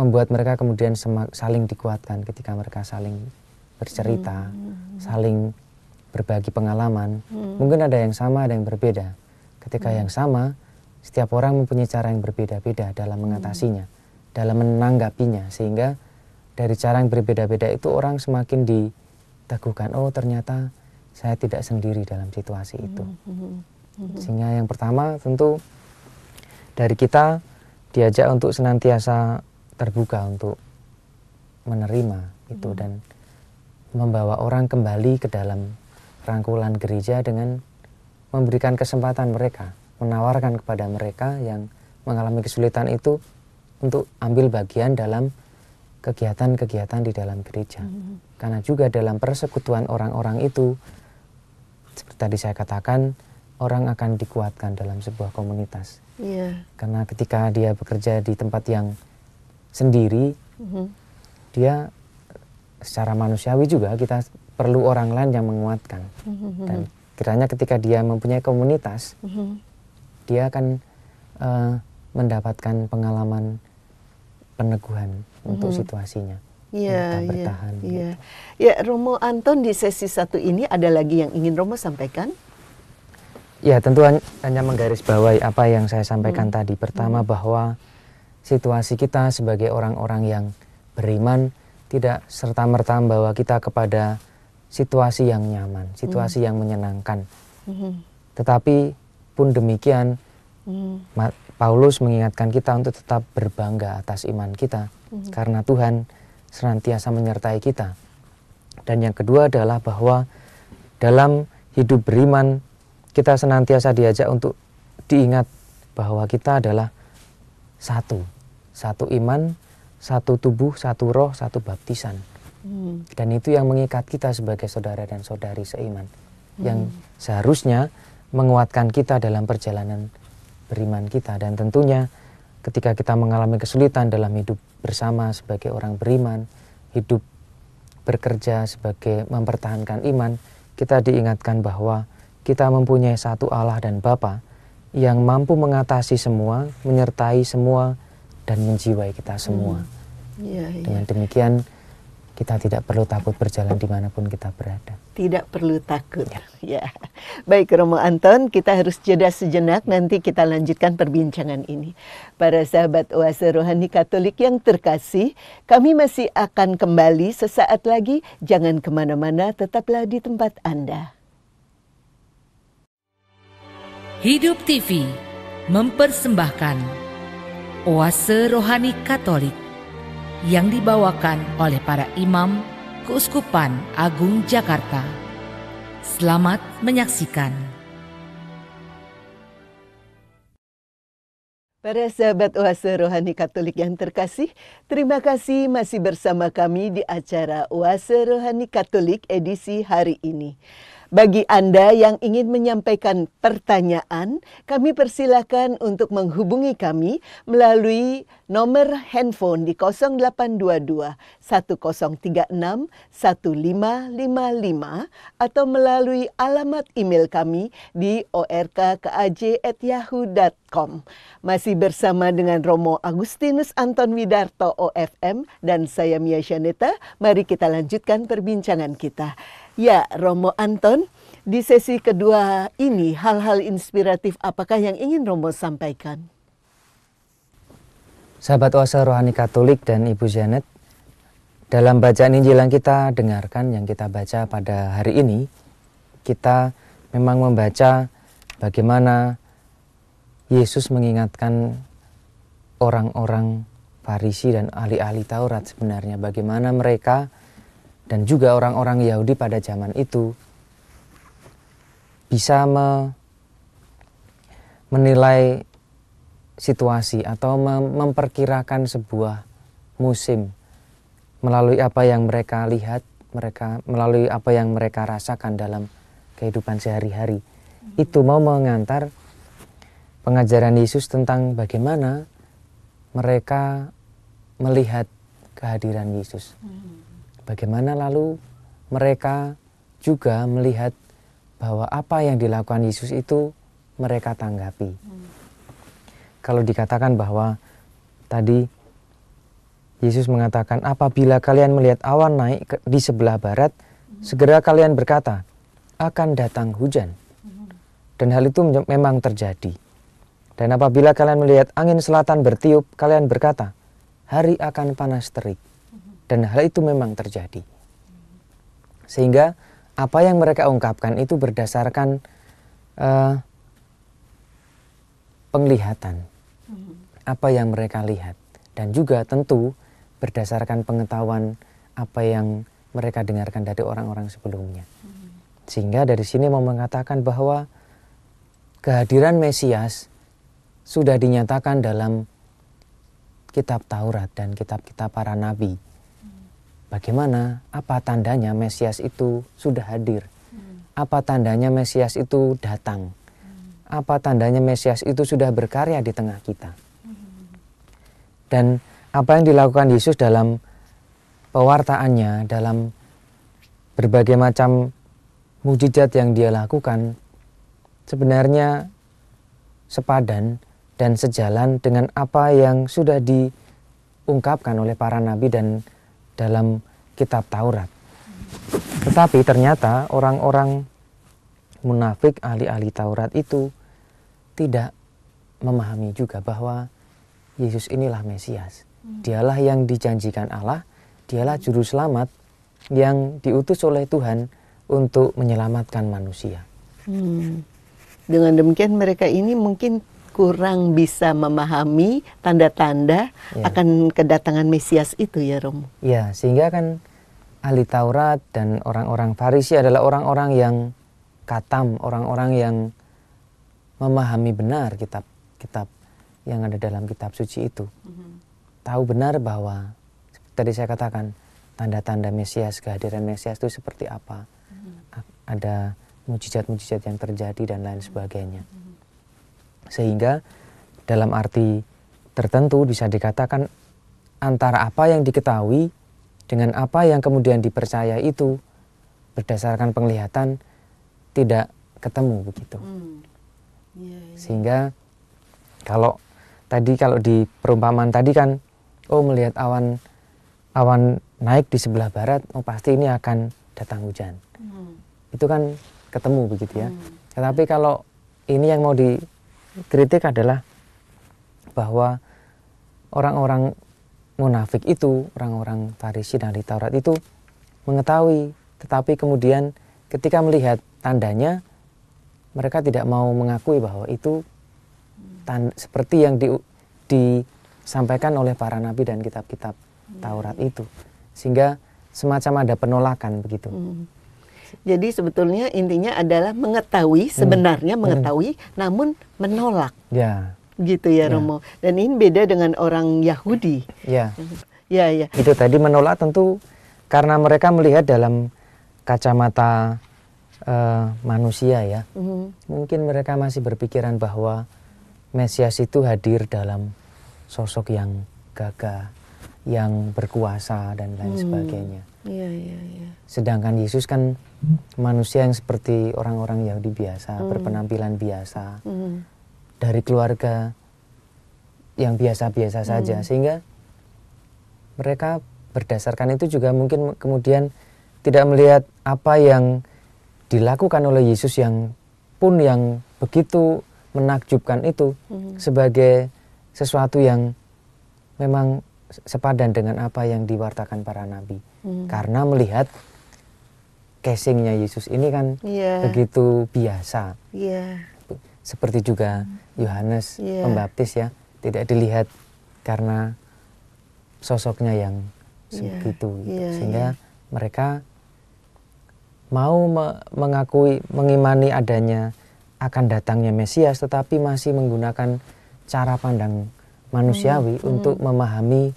Speaker 2: membuat mereka kemudian saling dikuatkan ketika mereka saling bercerita, hmm. saling berbagi pengalaman. Hmm. Mungkin ada yang sama, ada yang berbeda. Ketika hmm. yang sama, setiap orang mempunyai cara yang berbeda-beda dalam hmm. mengatasinya, hmm. dalam menanggapinya, sehingga dari cara yang berbeda-beda itu orang semakin diteguhkan. Oh, ternyata saya tidak sendiri dalam situasi hmm. itu.
Speaker 3: Hmm. Sehingga
Speaker 2: yang pertama tentu dari kita diajak untuk senantiasa terbuka untuk menerima itu hmm. dan membawa orang kembali ke dalam rangkulan gereja dengan memberikan kesempatan mereka, menawarkan kepada mereka yang mengalami kesulitan itu untuk ambil bagian dalam kegiatan-kegiatan di dalam gereja. Hmm. Karena juga dalam persekutuan orang-orang itu seperti tadi saya katakan orang akan dikuatkan dalam sebuah komunitas. Yeah. Karena ketika dia bekerja di tempat yang sendiri mm-hmm. dia secara manusiawi juga kita perlu orang lain yang menguatkan mm-hmm. dan kiranya ketika dia mempunyai komunitas mm-hmm. dia akan uh, mendapatkan pengalaman peneguhan mm-hmm. untuk situasinya
Speaker 1: Iya, iya, iya. Gitu. Ya, Romo Anton di sesi satu ini ada lagi yang ingin Romo sampaikan?
Speaker 2: Ya, tentu hanya menggarisbawahi apa yang saya sampaikan hmm. tadi. Pertama hmm. bahwa situasi kita sebagai orang-orang yang beriman tidak serta-merta membawa kita kepada situasi yang nyaman, situasi mm. yang menyenangkan. Mm. Tetapi pun demikian mm. Paulus mengingatkan kita untuk tetap berbangga atas iman kita mm. karena Tuhan senantiasa menyertai kita. Dan yang kedua adalah bahwa dalam hidup beriman kita senantiasa diajak untuk diingat bahwa kita adalah satu, satu iman, satu tubuh, satu roh, satu baptisan. Hmm. Dan itu yang mengikat kita sebagai saudara dan saudari seiman, hmm. yang seharusnya menguatkan kita dalam perjalanan beriman kita. Dan tentunya ketika kita mengalami kesulitan dalam hidup bersama sebagai orang beriman, hidup bekerja sebagai mempertahankan iman, kita diingatkan bahwa kita mempunyai satu Allah dan Bapa yang mampu mengatasi semua, menyertai semua, dan menjiwai kita semua. Hmm. Ya, ya. Dengan demikian, kita tidak perlu takut berjalan dimanapun kita berada.
Speaker 1: Tidak perlu takut. Ya. ya. Baik Romo Anton, kita harus jeda sejenak nanti kita lanjutkan perbincangan ini. Para sahabat Oase Rohani Katolik yang terkasih, kami masih akan kembali sesaat lagi. Jangan kemana-mana, tetaplah di tempat Anda. Hidup TV mempersembahkan Oase Rohani Katolik yang dibawakan oleh para imam Keuskupan Agung Jakarta. Selamat menyaksikan. Para sahabat Oase Rohani Katolik yang terkasih, terima kasih masih bersama kami di acara Oase Rohani Katolik edisi hari ini. Bagi Anda yang ingin menyampaikan pertanyaan, kami persilakan untuk menghubungi kami melalui nomor handphone di 0822 1036 1555 atau melalui alamat email kami di orkkaj@yahoo.com. Masih bersama dengan Romo Agustinus Anton Widarto OFM dan saya Mia Shaneta, mari kita lanjutkan perbincangan kita. Ya, Romo Anton, di sesi kedua ini hal-hal inspiratif apakah yang ingin Romo sampaikan?
Speaker 2: Sahabat Oase Rohani Katolik dan Ibu Janet, dalam bacaan Injil yang kita dengarkan, yang kita baca pada hari ini, kita memang membaca bagaimana Yesus mengingatkan orang-orang Farisi dan ahli-ahli Taurat sebenarnya bagaimana mereka dan juga orang-orang Yahudi pada zaman itu bisa me menilai situasi atau mem memperkirakan sebuah musim melalui apa yang mereka lihat, mereka melalui apa yang mereka rasakan dalam kehidupan sehari-hari. Hmm. Itu mau mengantar pengajaran Yesus tentang bagaimana mereka melihat kehadiran Yesus. Hmm. Bagaimana lalu mereka juga melihat bahwa apa yang dilakukan Yesus itu mereka tanggapi. Hmm. Kalau dikatakan bahwa tadi Yesus mengatakan apabila kalian melihat awan naik di sebelah barat, hmm. segera kalian berkata akan datang hujan. Hmm. Dan hal itu memang terjadi. Dan apabila kalian melihat angin selatan bertiup, kalian berkata hari akan panas terik dan hal itu memang terjadi. Sehingga apa yang mereka ungkapkan itu berdasarkan uh, penglihatan, apa yang mereka lihat, dan juga tentu berdasarkan pengetahuan apa yang mereka dengarkan dari orang-orang sebelumnya. Sehingga dari sini mau mengatakan bahwa kehadiran Mesias sudah dinyatakan dalam kitab Taurat dan kitab-kitab para nabi bagaimana, apa tandanya Mesias itu sudah hadir, apa tandanya Mesias itu datang, apa tandanya Mesias itu sudah berkarya di tengah kita. Dan apa yang dilakukan Yesus dalam pewartaannya, dalam berbagai macam mujizat yang dia lakukan, sebenarnya sepadan dan sejalan dengan apa yang sudah diungkapkan oleh para nabi dan dalam kitab Taurat. Tetapi ternyata orang-orang munafik ahli-ahli Taurat itu tidak memahami juga bahwa Yesus inilah Mesias. Hmm. Dialah yang dijanjikan Allah, dialah juru selamat yang diutus oleh Tuhan untuk menyelamatkan manusia.
Speaker 1: Hmm. Dengan demikian mereka ini mungkin kurang bisa memahami tanda-tanda ya. akan kedatangan Mesias itu ya Romo.
Speaker 2: Ya, sehingga kan ahli Taurat dan orang-orang Farisi adalah orang-orang yang katam, orang-orang yang memahami benar kitab-kitab yang ada dalam kitab suci itu. Mm-hmm. Tahu benar bahwa tadi saya katakan tanda-tanda Mesias, kehadiran Mesias itu seperti apa.
Speaker 3: Mm-hmm.
Speaker 2: Ada mujizat-mujizat yang terjadi dan lain sebagainya. Mm-hmm. Sehingga dalam arti tertentu bisa dikatakan antara apa yang diketahui dengan apa yang kemudian dipercaya itu berdasarkan penglihatan tidak ketemu begitu.
Speaker 3: Hmm. Yeah, yeah.
Speaker 2: Sehingga kalau tadi kalau di perumpamaan tadi kan oh melihat awan awan naik di sebelah barat oh pasti ini akan datang hujan. Hmm. Itu kan ketemu begitu ya. Hmm. Tetapi kalau ini yang mau di kritik adalah bahwa orang-orang munafik itu, orang-orang Farisi dan ahli Taurat itu mengetahui, tetapi kemudian ketika melihat tandanya, mereka tidak mau mengakui bahwa itu tan seperti yang di disampaikan oleh para nabi dan kitab-kitab iya. Taurat itu, sehingga semacam ada penolakan begitu.
Speaker 1: Mm. Jadi sebetulnya intinya adalah mengetahui hmm. sebenarnya hmm. mengetahui namun menolak. Ya. Gitu ya, ya Romo. Dan ini beda dengan orang Yahudi. Ya. Ya ya.
Speaker 2: Itu tadi menolak tentu karena mereka melihat dalam kacamata uh, manusia ya. Hmm. Mungkin mereka masih berpikiran bahwa Mesias itu hadir dalam sosok yang gagah, yang berkuasa dan lain hmm. sebagainya.
Speaker 3: Ya, ya, ya.
Speaker 2: Sedangkan Yesus kan manusia yang seperti orang-orang Yahudi biasa, hmm. berpenampilan biasa, hmm. dari keluarga yang biasa-biasa saja, hmm. sehingga mereka berdasarkan itu juga mungkin kemudian tidak melihat apa yang dilakukan oleh Yesus yang pun yang begitu menakjubkan itu hmm. sebagai sesuatu yang memang sepadan dengan apa yang diwartakan para nabi hmm. karena melihat casingnya Yesus ini kan yeah. begitu biasa. Yeah. Seperti juga Yohanes yeah. Pembaptis ya, tidak dilihat karena sosoknya yang iya. segitu begitu. gitu. Yeah, sehingga yeah. mereka mau me mengakui mengimani adanya akan datangnya Mesias tetapi masih menggunakan cara pandang hmm, manusiawi hmm. untuk memahami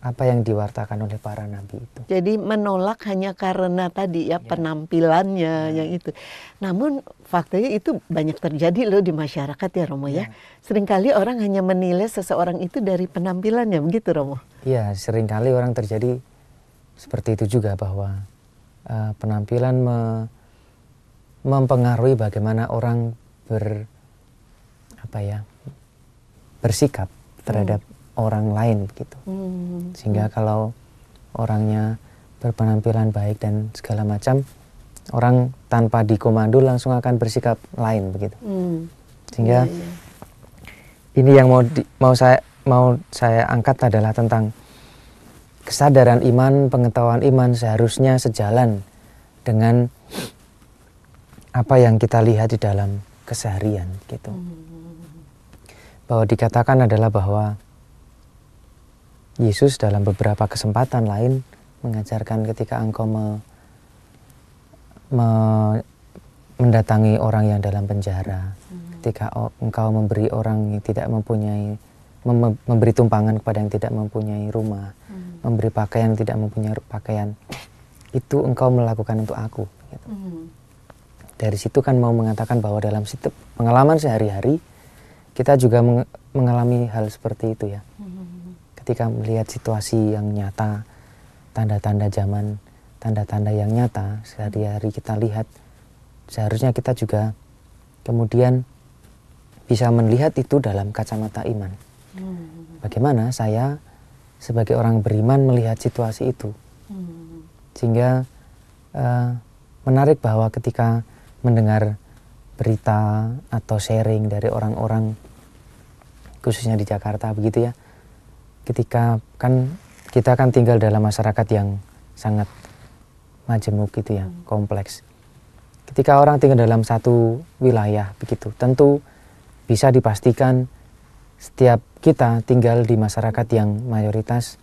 Speaker 2: apa yang diwartakan oleh para nabi itu.
Speaker 1: Jadi menolak hanya karena tadi ya, ya, penampilannya ya. yang itu. Namun faktanya itu banyak terjadi loh di masyarakat ya Romo ya. ya. Seringkali orang hanya menilai seseorang itu dari penampilannya begitu Romo.
Speaker 2: Iya, seringkali orang terjadi seperti itu juga bahwa uh, penampilan me mempengaruhi bagaimana orang ber apa ya bersikap terhadap hmm orang lain begitu.
Speaker 3: Hmm. Sehingga
Speaker 2: kalau orangnya berpenampilan baik dan segala macam, orang tanpa dikomando langsung akan bersikap lain begitu. Hmm. Sehingga yeah, yeah. ini yang mau di, mau saya mau saya angkat adalah tentang kesadaran iman, pengetahuan iman seharusnya sejalan dengan apa yang kita lihat di dalam keseharian gitu. Hmm. Bahwa dikatakan adalah bahwa Yesus dalam beberapa kesempatan lain mengajarkan ketika engkau me, me, mendatangi orang yang dalam penjara, hmm. ketika engkau memberi orang yang tidak mempunyai mem, memberi tumpangan kepada yang tidak mempunyai rumah, hmm. memberi pakaian yang tidak mempunyai pakaian, itu engkau melakukan untuk aku. Gitu. Hmm. Dari situ kan mau mengatakan bahwa dalam pengalaman sehari-hari kita juga mengalami hal seperti itu ya ketika melihat situasi yang nyata, tanda-tanda zaman, tanda-tanda yang nyata sehari-hari kita lihat, seharusnya kita juga kemudian bisa melihat itu dalam kacamata iman.
Speaker 3: Hmm.
Speaker 2: Bagaimana saya sebagai orang beriman melihat situasi itu, hmm. sehingga eh, menarik bahwa ketika mendengar berita atau sharing dari orang-orang khususnya di Jakarta begitu ya ketika kan kita kan tinggal dalam masyarakat yang sangat majemuk gitu ya, hmm. kompleks. Ketika orang tinggal dalam satu wilayah begitu, tentu bisa dipastikan setiap kita tinggal di masyarakat yang mayoritas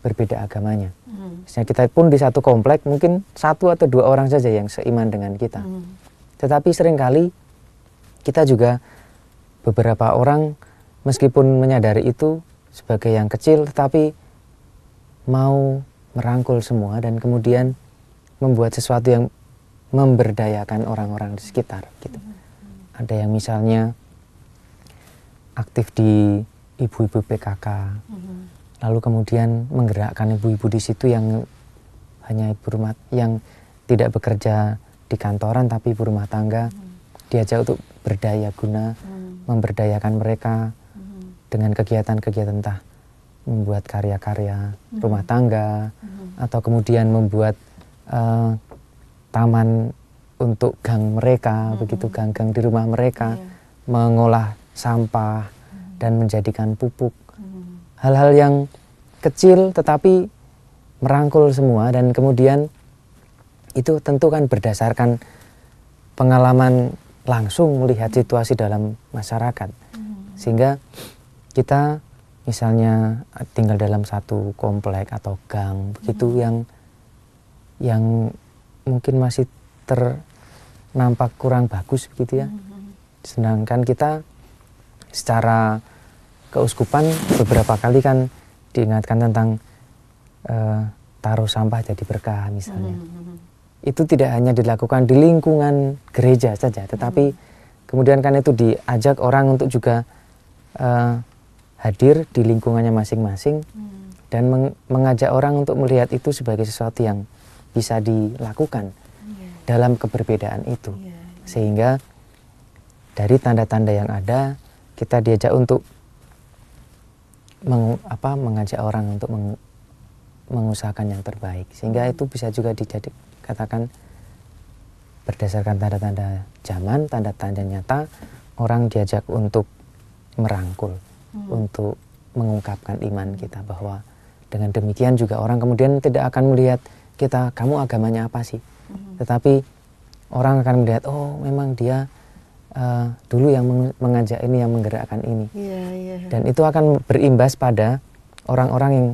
Speaker 2: berbeda agamanya. Hmm. Misalnya kita pun di satu kompleks mungkin satu atau dua orang saja yang seiman dengan kita. Hmm. Tetapi seringkali kita juga beberapa orang meskipun menyadari itu sebagai yang kecil tetapi mau merangkul semua dan kemudian membuat sesuatu yang memberdayakan orang-orang di sekitar gitu. Ada yang misalnya aktif di ibu-ibu PKK. Mm-hmm. Lalu kemudian menggerakkan ibu-ibu di situ yang hanya ibu rumah yang tidak bekerja di kantoran tapi ibu rumah tangga mm-hmm. diajak untuk berdaya guna mm. memberdayakan mereka dengan kegiatan-kegiatan entah membuat karya-karya mm-hmm. rumah tangga hmm. atau kemudian membuat uh, taman untuk gang mereka hmm. begitu gang-gang di rumah mereka iya. mengolah sampah hmm. dan menjadikan pupuk
Speaker 3: mm-hmm.
Speaker 2: hal-hal yang kecil tetapi merangkul semua dan kemudian itu tentu kan berdasarkan pengalaman langsung melihat situasi dalam masyarakat mm-hmm. sehingga kita misalnya eh, tinggal dalam satu komplek atau gang begitu hmm. yang yang mungkin masih ternampak kurang bagus begitu ya. Hmm. hmm. Sedangkan kita secara keuskupan beberapa kali kan diingatkan tentang uh, taruh sampah jadi berkah misalnya. Hmm, hmm. Itu tidak hanya dilakukan di lingkungan gereja saja, tetapi kemudian kan itu diajak orang untuk juga uh, hadir di lingkungannya masing-masing
Speaker 3: hmm.
Speaker 2: dan meng mengajak orang untuk melihat itu sebagai sesuatu yang bisa dilakukan yeah. dalam keberbedaan itu yeah, iya. sehingga dari tanda-tanda yang ada kita diajak untuk meng apa mengajak orang untuk meng mengusahakan yang terbaik sehingga hmm. itu bisa juga dikatakan berdasarkan tanda-tanda zaman tanda-tanda nyata orang diajak untuk merangkul hmm. untuk mengungkapkan iman kita bahwa dengan demikian juga orang kemudian tidak akan melihat kita kamu agamanya apa sih hmm. tetapi orang akan melihat oh memang dia uh, dulu yang mengajak ini yang menggerakkan ini
Speaker 3: yeah,
Speaker 1: yeah. dan
Speaker 2: itu akan berimbas pada orang-orang yang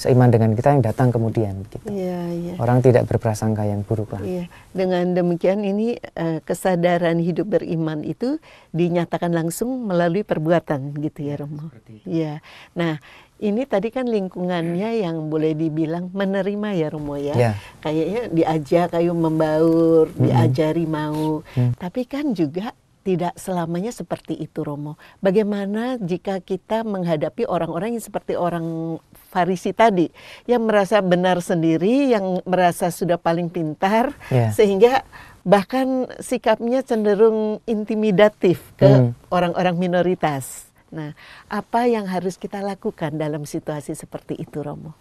Speaker 2: seiman dengan kita yang datang kemudian gitu.
Speaker 1: Ya, ya. Orang tidak
Speaker 2: berprasangka yang buruk lah.
Speaker 1: Ya. Dengan demikian ini uh, kesadaran hidup beriman itu dinyatakan langsung melalui perbuatan gitu ya Romo. Ya. Nah, ini tadi kan lingkungannya yang boleh dibilang menerima ya Romo ya. ya. Kayaknya diajak kayu membaur, mm -hmm. diajari mau. Mm. Tapi kan juga tidak selamanya seperti itu Romo. Bagaimana jika kita menghadapi orang-orang yang seperti orang Farisi tadi yang merasa benar sendiri, yang merasa sudah paling pintar yeah. sehingga bahkan sikapnya cenderung intimidatif ke hmm. orang-orang hmm. minoritas. Nah, apa yang harus kita lakukan dalam situasi seperti itu, Romo?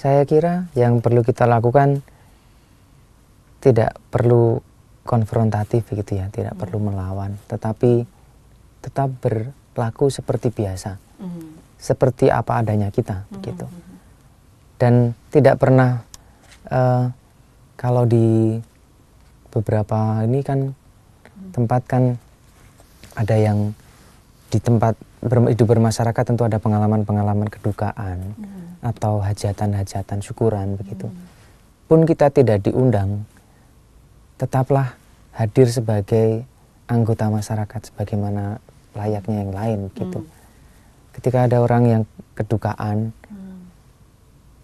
Speaker 2: Saya kira yang perlu kita lakukan tidak perlu konfrontatif gitu ya, tidak hmm. perlu melawan, tetapi tetap berlaku seperti biasa. Hmm seperti apa adanya kita hmm gitu hmm, hmm. dan tidak pernah uh, kalau di beberapa ini kan hmm. tempat kan ada yang di tempat ber, hidup bermasyarakat tentu ada pengalaman-pengalaman kedukaan hmm. atau hajatan-hajatan syukuran begitu. Hmm. Pun kita tidak diundang, tetaplah hadir sebagai anggota masyarakat sebagaimana layaknya yang lain gitu. Hmm ketika ada orang yang kedukaan hmm.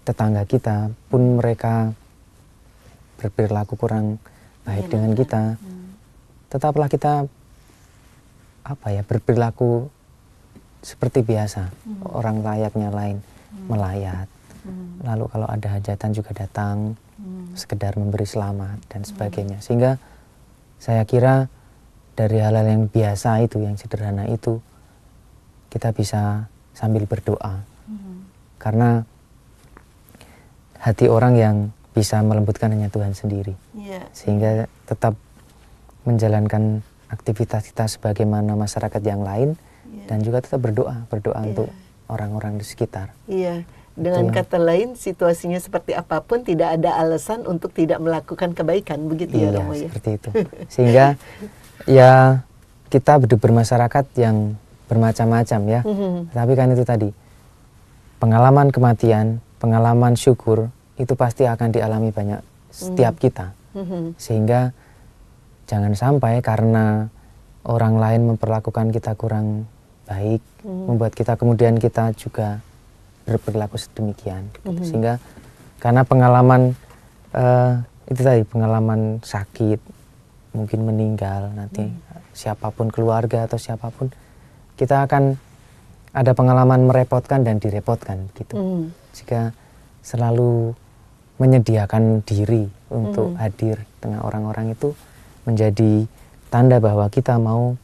Speaker 2: tetangga kita pun mereka berperilaku kurang baik ya, dengan kita hmm. tetaplah kita apa ya berperilaku seperti biasa hmm. orang layaknya lain hmm. melayat hmm. lalu kalau ada hajatan juga datang hmm. sekedar memberi selamat dan hmm. sebagainya hmm. sehingga saya kira dari hal-hal yang biasa itu yang sederhana itu kita bisa sambil berdoa. Hmm. Karena hati orang yang bisa melembutkan hanya Tuhan sendiri. Yeah. Sehingga tetap menjalankan aktivitas kita sebagaimana masyarakat yang lain yeah. dan juga tetap berdoa, berdoa yeah. untuk orang-orang di sekitar.
Speaker 1: Iya. Yeah. Dengan kata lain, situasinya seperti apapun tidak ada alasan untuk tidak melakukan kebaikan, begitu ya, iya, ya Romo ya. seperti itu. (laughs) Sehingga
Speaker 2: ya kita hidup bermasyarakat yang bermacam-macam ya. Mm-hmm. Tapi kan itu tadi pengalaman kematian, pengalaman syukur itu pasti akan dialami banyak setiap mm-hmm. kita. Mm-hmm. Sehingga jangan sampai karena orang lain memperlakukan kita kurang baik, mm-hmm. membuat kita kemudian kita juga berperilaku sedemikian. Mm-hmm. Sehingga karena pengalaman uh, itu tadi pengalaman sakit, mungkin meninggal nanti mm siapapun keluarga atau siapapun kita akan ada pengalaman merepotkan dan direpotkan gitu. Mm. Jika selalu menyediakan diri untuk mm. hadir tengah orang-orang itu menjadi tanda bahwa kita mau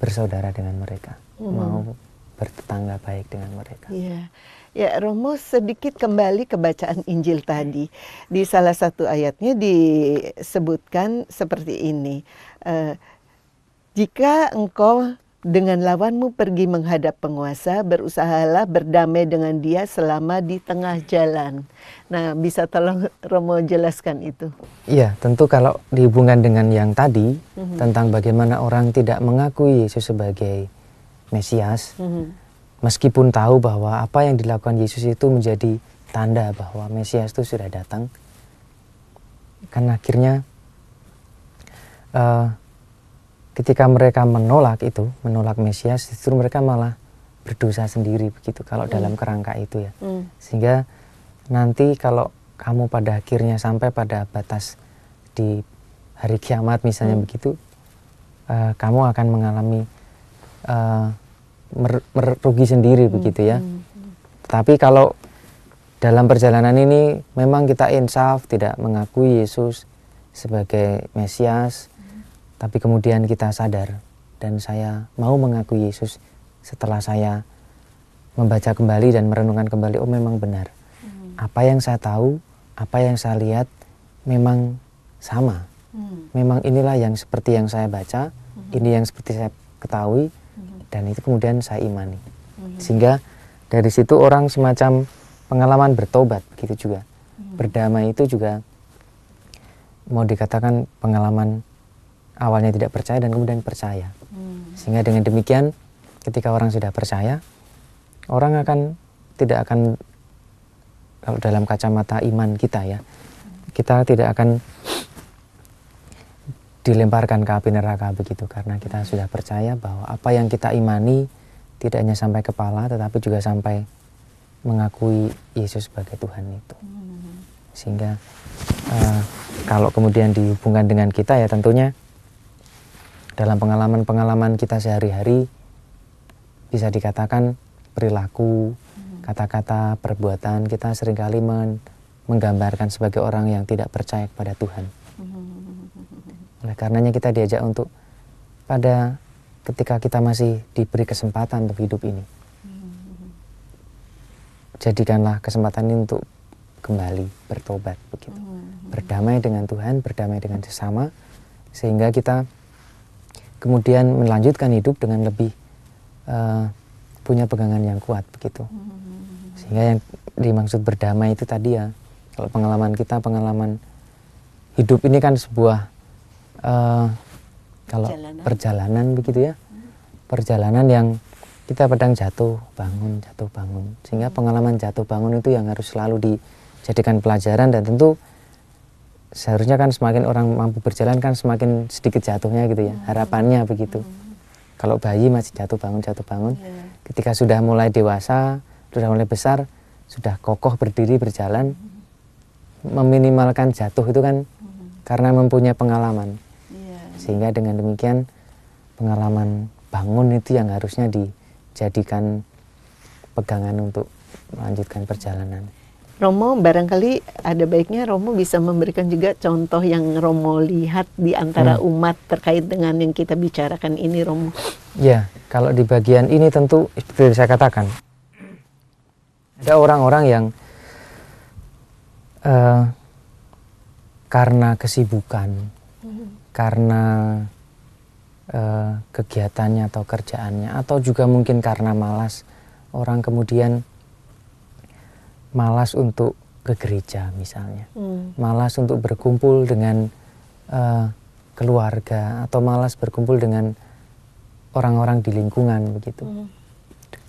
Speaker 2: bersaudara dengan mereka, mm. mau bertetangga baik dengan mereka.
Speaker 1: Yeah. Ya, Romo sedikit kembali ke bacaan Injil tadi. Di salah satu ayatnya disebutkan seperti ini. E, jika engkau dengan lawanmu pergi menghadap penguasa, berusahalah berdamai dengan dia selama di tengah jalan. Nah, bisa tolong Romo jelaskan itu?
Speaker 2: Iya, tentu kalau dihubungkan dengan yang tadi mm-hmm. tentang bagaimana orang tidak mengakui Yesus sebagai Mesias, mm-hmm. meskipun tahu bahwa apa yang dilakukan Yesus itu menjadi tanda bahwa Mesias itu sudah datang, kan akhirnya uh, ketika mereka menolak itu, menolak Mesias, justru mereka malah berdosa sendiri begitu kalau mm. dalam kerangka itu ya. Mm. Sehingga nanti kalau kamu pada akhirnya sampai pada batas di hari kiamat misalnya mm. begitu, uh, kamu akan mengalami uh, mer merugi sendiri mm. begitu ya. Mm. Tapi kalau dalam perjalanan ini memang kita insaf tidak mengakui Yesus sebagai Mesias, tapi kemudian kita sadar dan saya mau mengakui Yesus setelah saya membaca kembali dan merenungkan kembali, oh memang benar. Hmm. Apa yang saya tahu, apa yang saya lihat memang sama. Hmm. Memang inilah yang seperti yang saya baca, hmm. ini yang seperti saya ketahui hmm. dan itu kemudian saya imani. Hmm. Sehingga dari situ orang semacam pengalaman bertobat begitu juga. Hmm. Berdamai itu juga mau dikatakan pengalaman awalnya tidak percaya dan kemudian percaya. Hmm. Sehingga dengan demikian ketika orang sudah percaya, orang akan tidak akan kalau dalam kacamata iman kita ya, kita tidak akan dilemparkan ke api neraka begitu karena kita sudah percaya bahwa apa yang kita imani tidak hanya sampai kepala tetapi juga sampai mengakui Yesus sebagai Tuhan itu. Hmm. Sehingga uh, kalau kemudian dihubungkan dengan kita ya tentunya dalam pengalaman-pengalaman kita sehari-hari bisa dikatakan perilaku, hmm. kata-kata, perbuatan kita seringkali men menggambarkan sebagai orang yang tidak percaya kepada Tuhan. Hmm. Oleh karenanya kita diajak untuk pada ketika kita masih diberi kesempatan untuk hidup ini.
Speaker 3: Hmm.
Speaker 2: Jadikanlah kesempatan ini untuk kembali bertobat begitu. Berdamai dengan Tuhan, berdamai dengan sesama sehingga kita kemudian melanjutkan hidup dengan lebih uh, punya pegangan yang kuat begitu sehingga yang dimaksud berdamai itu tadi ya kalau pengalaman kita pengalaman hidup ini kan sebuah uh, kalau perjalanan. perjalanan begitu ya perjalanan yang kita pedang jatuh bangun jatuh bangun sehingga pengalaman jatuh bangun itu yang harus selalu dijadikan pelajaran dan tentu seharusnya kan semakin orang mampu berjalan kan semakin sedikit jatuhnya gitu ya hmm. harapannya begitu hmm. kalau bayi masih jatuh bangun jatuh bangun yeah. ketika sudah mulai dewasa sudah mulai besar sudah kokoh berdiri berjalan hmm. meminimalkan jatuh itu kan hmm. karena mempunyai pengalaman yeah. sehingga dengan demikian pengalaman bangun itu yang harusnya dijadikan pegangan untuk melanjutkan perjalanan.
Speaker 1: Romo barangkali ada baiknya Romo bisa memberikan juga contoh yang Romo lihat di antara hmm. umat terkait dengan yang kita bicarakan ini Romo.
Speaker 2: Ya, kalau di bagian ini tentu seperti saya katakan ada orang-orang yang uh, karena kesibukan, hmm. karena uh, kegiatannya atau kerjaannya atau juga mungkin karena malas orang kemudian malas untuk ke gereja misalnya, hmm. malas untuk berkumpul dengan uh, keluarga atau malas berkumpul dengan orang-orang di lingkungan begitu, hmm.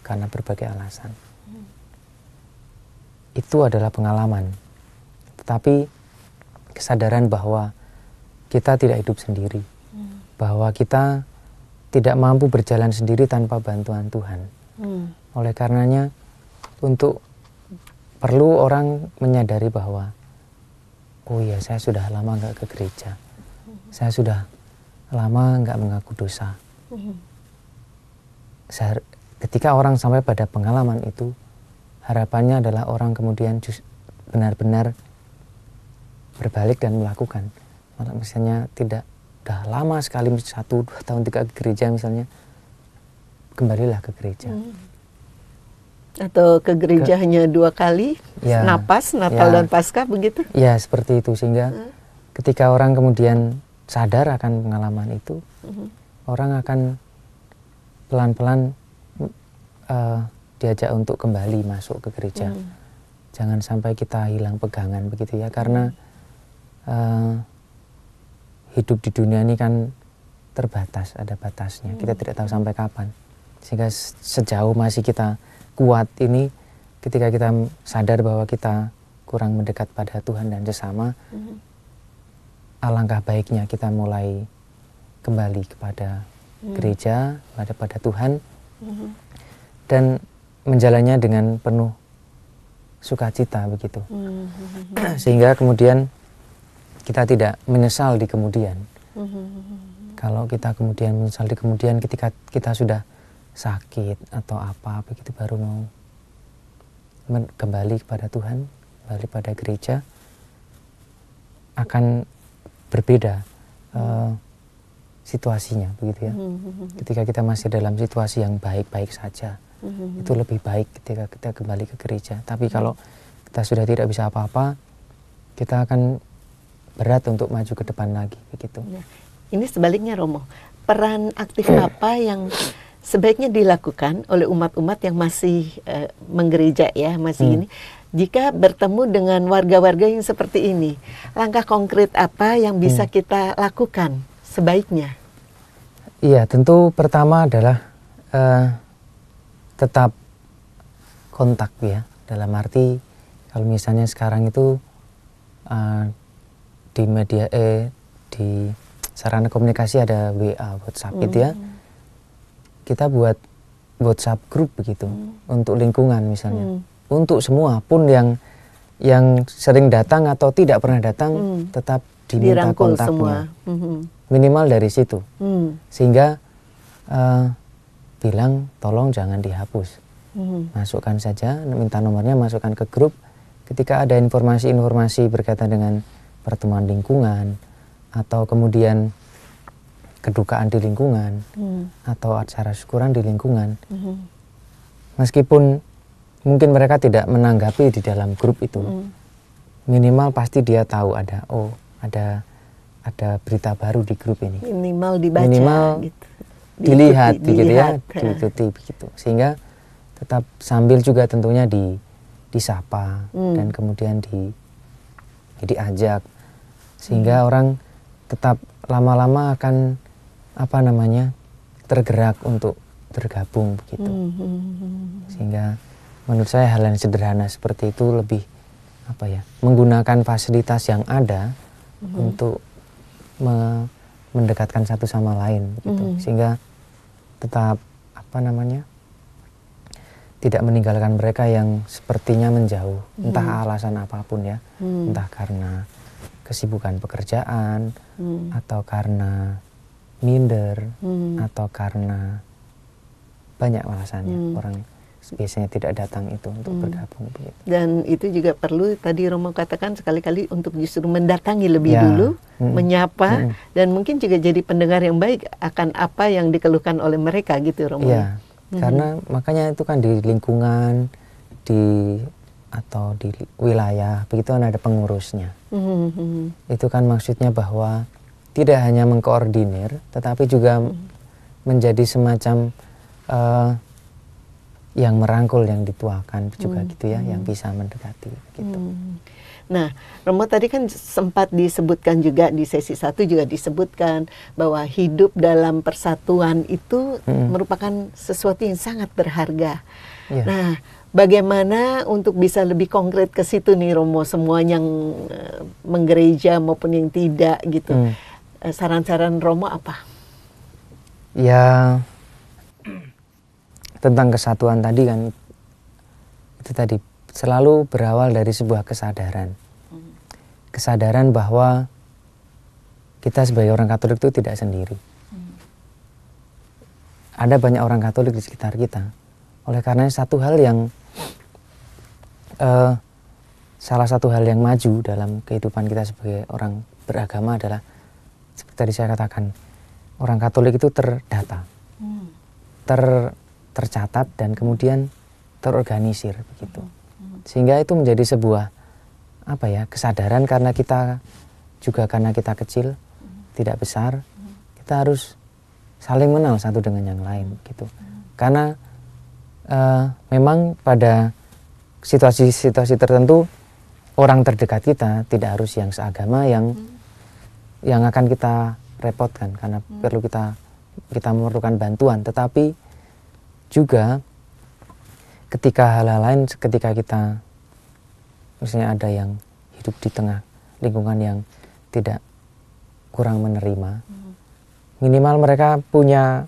Speaker 2: karena berbagai alasan. Hmm. Itu adalah pengalaman, tetapi kesadaran bahwa kita tidak hidup sendiri,
Speaker 3: hmm.
Speaker 2: bahwa kita tidak mampu berjalan sendiri tanpa bantuan Tuhan. Hmm. Oleh karenanya, untuk perlu orang menyadari bahwa oh iya saya sudah lama nggak ke gereja, saya sudah lama nggak mengaku dosa. Mhm. Saya, ketika orang sampai pada pengalaman itu, harapannya adalah orang kemudian benar-benar berbalik dan melakukan. Misalnya tidak sudah lama sekali satu dua tahun tidak ke gereja misalnya, kembalilah ke gereja.
Speaker 1: Mhm atau ke gerejanya ke, dua kali ya, napas Natal ya, dan Paskah begitu? Ya
Speaker 2: seperti itu sehingga hmm. ketika orang kemudian sadar akan pengalaman itu, hmm. orang akan pelan-pelan uh, diajak untuk kembali masuk ke gereja. Hmm. Jangan sampai kita hilang pegangan begitu ya karena uh, hidup di dunia ini kan terbatas ada batasnya hmm. kita mhm. tidak tahu sampai kapan sehingga sejauh masih kita kuat ini ketika kita sadar bahwa kita kurang mendekat pada Tuhan dan sesama, mm-hmm. alangkah baiknya kita mulai kembali kepada mm-hmm. gereja, kepada pada Tuhan, mm-hmm. dan menjalannya dengan penuh sukacita begitu,
Speaker 3: mm-hmm. (clears throat)
Speaker 2: sehingga kemudian kita tidak menyesal di kemudian.
Speaker 3: Mm-hmm.
Speaker 2: Kalau kita kemudian menyesal di kemudian, ketika kita sudah sakit atau apa begitu baru mau kembali kepada Tuhan, kembali pada gereja akan berbeda uh, situasinya begitu ya. Mm-hmm. Ketika kita masih dalam situasi yang baik-baik saja,
Speaker 3: mm-hmm. itu lebih
Speaker 2: baik ketika kita kembali ke gereja. Tapi mm-hmm. kalau kita sudah tidak bisa apa-apa, kita akan berat untuk maju ke depan lagi begitu.
Speaker 1: Ya. Ini sebaliknya Romo, peran aktif apa yang sebaiknya dilakukan oleh umat-umat yang masih uh, menggereja ya masih hmm. ini jika bertemu dengan warga-warga yang seperti ini langkah konkret apa yang bisa hmm. kita lakukan sebaiknya
Speaker 2: iya tentu pertama adalah uh, tetap kontak ya dalam arti kalau misalnya sekarang itu uh, di media eh di sarana komunikasi ada WA WhatsApp hmm. gitu ya hmm kita buat WhatsApp grup begitu hmm. untuk lingkungan misalnya. Hmm. Untuk semua pun yang yang sering datang atau tidak pernah datang hmm. tetap diminta Dirangkul kontaknya. Semua. Hmm. Minimal dari situ. Hmm. Sehingga uh, bilang tolong jangan dihapus. Hmm. Masukkan saja minta nomornya masukkan ke grup ketika ada informasi-informasi berkaitan dengan pertemuan lingkungan atau kemudian kedukaan di lingkungan hmm. atau acara syukuran di lingkungan hmm. meskipun mungkin mereka tidak menanggapi di dalam grup itu hmm. minimal pasti dia tahu ada oh ada ada berita baru di grup ini
Speaker 1: minimal dibaca minimal gitu. dilihat, di, begitu ya diikuti
Speaker 2: begitu sehingga tetap sambil juga tentunya di disapa hmm. dan kemudian di diajak sehingga hmm. orang tetap lama-lama akan apa namanya tergerak untuk tergabung begitu hmm,
Speaker 3: hmm, hmm.
Speaker 2: sehingga menurut saya hal yang sederhana seperti itu lebih apa ya menggunakan fasilitas yang ada
Speaker 1: hmm. untuk
Speaker 2: me mendekatkan satu sama lain gitu hmm. sehingga tetap apa namanya tidak meninggalkan mereka yang sepertinya menjauh hmm. entah alasan apapun ya hmm. entah karena kesibukan pekerjaan hmm. atau karena minder hmm. atau karena banyak alasannya hmm. orang biasanya tidak datang itu untuk hmm. bergabung begitu.
Speaker 1: Dan itu juga perlu tadi Romo katakan sekali-kali untuk justru mendatangi lebih ya. dulu, hmm. menyapa hmm. dan mungkin juga jadi pendengar yang baik akan apa yang dikeluhkan oleh mereka gitu Romo. Ya. ya? Hmm. Karena
Speaker 2: makanya itu kan di lingkungan di atau di wilayah begitu kan ada pengurusnya.
Speaker 3: Hmm, hmm, hmm.
Speaker 2: Itu kan maksudnya bahwa tidak hanya mengkoordinir tetapi juga hmm. menjadi semacam uh, yang merangkul yang dituakan juga hmm. gitu ya yang hmm. bisa mendekati
Speaker 1: gitu. Hmm. Nah, Romo tadi kan sempat disebutkan juga di sesi satu juga disebutkan bahwa hidup dalam persatuan itu hmm. merupakan sesuatu yang sangat berharga. Yeah. Nah, bagaimana untuk bisa lebih konkret ke situ nih Romo semua yang eh, menggereja maupun yang tidak gitu. Hmm Eh, saran-saran Romo apa?
Speaker 2: Ya tentang kesatuan tadi kan itu tadi selalu berawal dari sebuah kesadaran. Hmm. Kesadaran bahwa kita sebagai orang Katolik itu tidak sendiri.
Speaker 3: Hmm.
Speaker 2: Ada banyak orang Katolik di sekitar kita. Oleh karena satu hal yang uh, salah satu hal yang maju dalam kehidupan kita sebagai orang beragama adalah seperti tadi saya katakan orang Katolik itu terdata, hmm. ter tercatat dan kemudian terorganisir
Speaker 3: begitu, hmm. Hmm.
Speaker 2: sehingga itu menjadi sebuah apa ya kesadaran karena kita juga karena kita kecil hmm. tidak besar, kita harus saling mengenal satu dengan yang lain gitu, karena uh, memang pada situasi-situasi tertentu orang terdekat kita tidak harus yang seagama yang hmm yang akan kita repotkan karena hmm. perlu kita kita memerlukan bantuan tetapi juga ketika hal-hal lain ketika kita misalnya ada yang hidup di tengah lingkungan yang tidak kurang menerima hmm. minimal mereka punya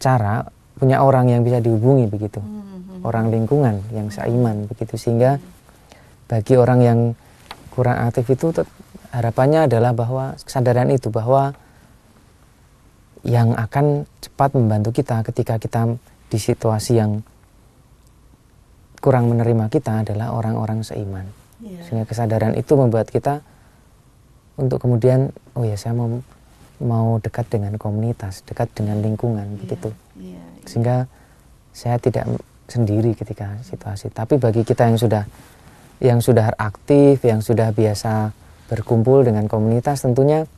Speaker 2: cara punya orang yang bisa dihubungi begitu hmm, hmm, orang lingkungan yang seiman begitu sehingga bagi orang yang kurang aktif itu harapannya adalah bahwa kesadaran itu bahwa yang akan cepat membantu kita ketika kita di situasi yang kurang menerima kita adalah orang-orang seiman. Yeah. Sehingga kesadaran itu membuat kita untuk kemudian oh ya saya mau mau dekat dengan komunitas, dekat dengan lingkungan yeah. begitu. Yeah, iya. Sehingga saya tidak sendiri ketika situasi. Tapi bagi kita yang sudah yang sudah aktif, yang sudah biasa berkumpul dengan komunitas tentunya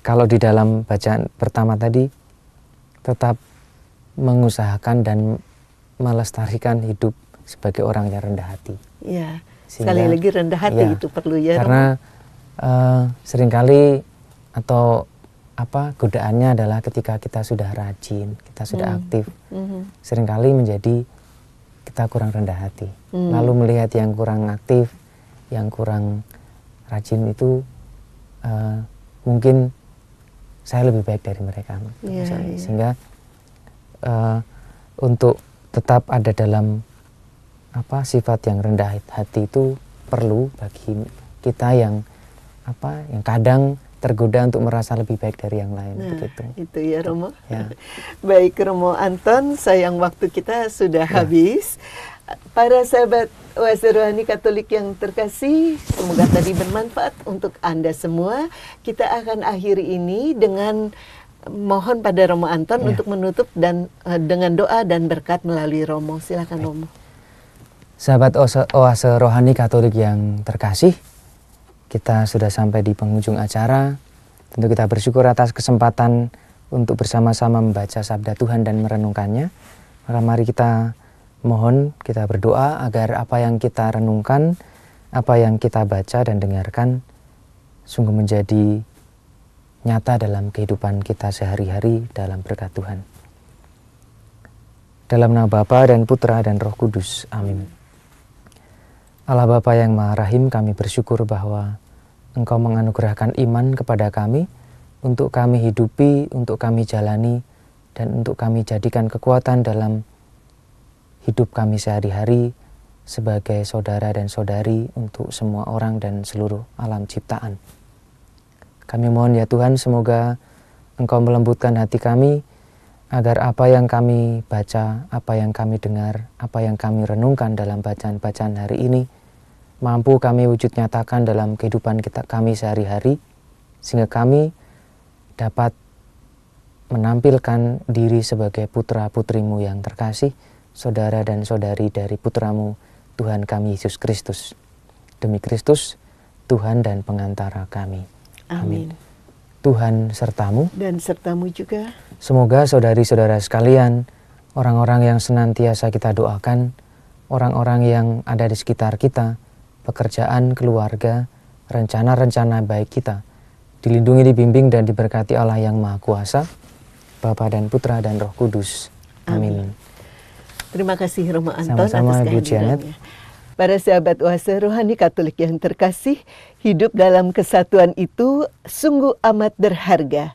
Speaker 2: kalau di dalam bacaan pertama tadi tetap mengusahakan dan melestarikan hidup sebagai orang yang rendah hati.
Speaker 1: Ya, sekali lagi rendah hati ya, itu perlu ya. Karena
Speaker 2: uh, seringkali atau apa godaannya adalah ketika kita sudah rajin, kita sudah hmm. aktif, hmm. seringkali menjadi kita kurang rendah hati. Hmm. Lalu melihat yang kurang aktif, yang kurang rajin itu uh, mungkin saya lebih baik dari mereka yeah, Yeah. Iya. sehingga uh, untuk tetap ada dalam apa sifat yang rendah hati itu perlu bagi kita yang apa yang kadang tergoda untuk merasa lebih baik dari yang lain nah, begitu.
Speaker 1: Itu ya Romo. Ya. (laughs) Baik Romo Anton, sayang waktu kita sudah ya. habis. Para sahabat waserohani Rohani Katolik yang terkasih, semoga tadi bermanfaat untuk Anda semua. Kita akan akhiri ini dengan mohon pada Romo Anton ya. untuk menutup dan eh, dengan doa dan berkat melalui Romo. Silakan Romo.
Speaker 2: Sahabat Oase, Rohani Katolik yang terkasih, kita sudah sampai di penghujung acara. Tentu kita bersyukur atas kesempatan untuk bersama-sama membaca sabda Tuhan dan merenungkannya. Maka mari kita mohon kita berdoa agar apa yang kita renungkan, apa yang kita baca dan dengarkan sungguh menjadi nyata dalam kehidupan kita sehari-hari dalam berkat Tuhan. Dalam nama Bapa dan Putra dan Roh Kudus. Amin. Allah Bapa yang Maha Rahim, kami bersyukur bahwa Engkau menganugerahkan iman kepada kami untuk kami hidupi, untuk kami jalani, dan untuk kami jadikan kekuatan dalam hidup kami sehari-hari sebagai saudara dan saudari untuk semua orang dan seluruh alam ciptaan. Kami mohon ya Tuhan semoga Engkau melembutkan hati kami agar apa yang kami baca, apa yang kami dengar, apa yang kami renungkan dalam bacaan-bacaan hari ini mampu kami wujud nyatakan dalam kehidupan kita kami sehari-hari sehingga kami dapat menampilkan diri sebagai putra-putrimu yang terkasih saudara dan saudari dari putramu Tuhan kami Yesus Kristus. Demi Kristus, Tuhan dan pengantara kami. Amin. Amin. Tuhan sertamu.
Speaker 1: Dan sertamu juga.
Speaker 2: Semoga saudari-saudara sekalian, orang-orang yang senantiasa kita doakan, orang-orang yang ada di sekitar kita, pekerjaan, keluarga, rencana-rencana baik kita, dilindungi, dibimbing, dan diberkati Allah yang Maha Kuasa, Bapa dan Putra dan Roh Kudus. Amin. Amin.
Speaker 1: Terima kasih Romo Anton Sama-sama, atas kehadirannya. Para sahabat wasa rohani Katolik yang terkasih, hidup dalam kesatuan itu sungguh amat berharga.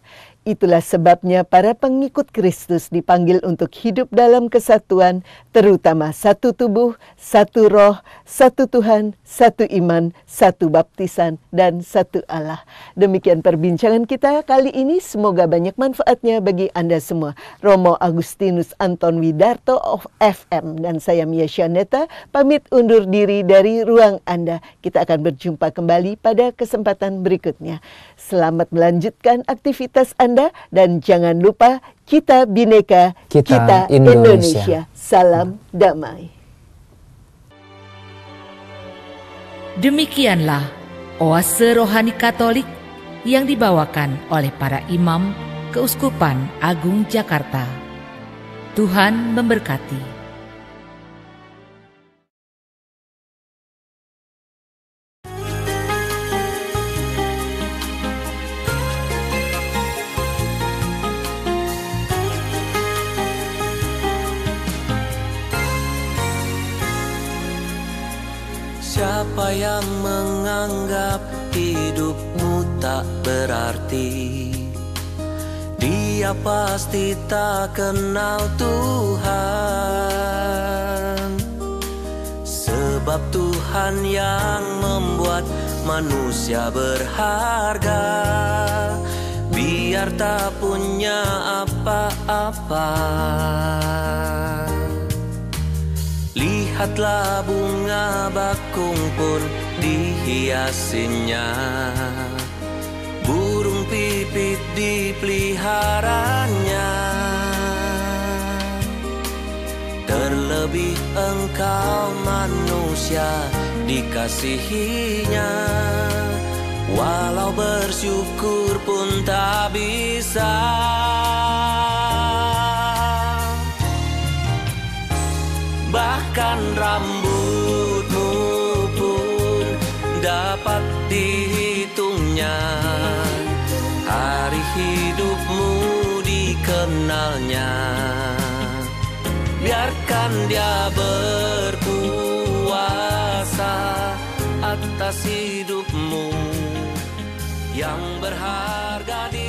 Speaker 1: Itulah sebabnya para pengikut Kristus dipanggil untuk hidup dalam kesatuan, terutama satu tubuh, satu roh, satu Tuhan, satu iman, satu baptisan, dan satu Allah. Demikian perbincangan kita kali ini. Semoga banyak manfaatnya bagi Anda semua. Romo Agustinus Anton Widarto of FM dan saya Mia Shaneta pamit undur diri dari ruang Anda. Kita akan berjumpa kembali pada kesempatan berikutnya. Selamat melanjutkan aktivitas Anda anda dan jangan lupa kita bineka, kita, kita Indonesia. Indonesia. Salam damai. Demikianlah oase rohani Katolik yang dibawakan oleh para imam Keuskupan Agung Jakarta. Tuhan memberkati.
Speaker 4: berarti Dia pasti tak kenal Tuhan Sebab Tuhan yang membuat manusia berharga Biar tak punya apa-apa Lihatlah bunga bakung pun dihiasinya Terlebih engkau manusia dikasihinya Walau bersyukur pun tak bisa Bahkan ramai tinggalnya Biarkan dia berkuasa atas hidupmu Yang berharga di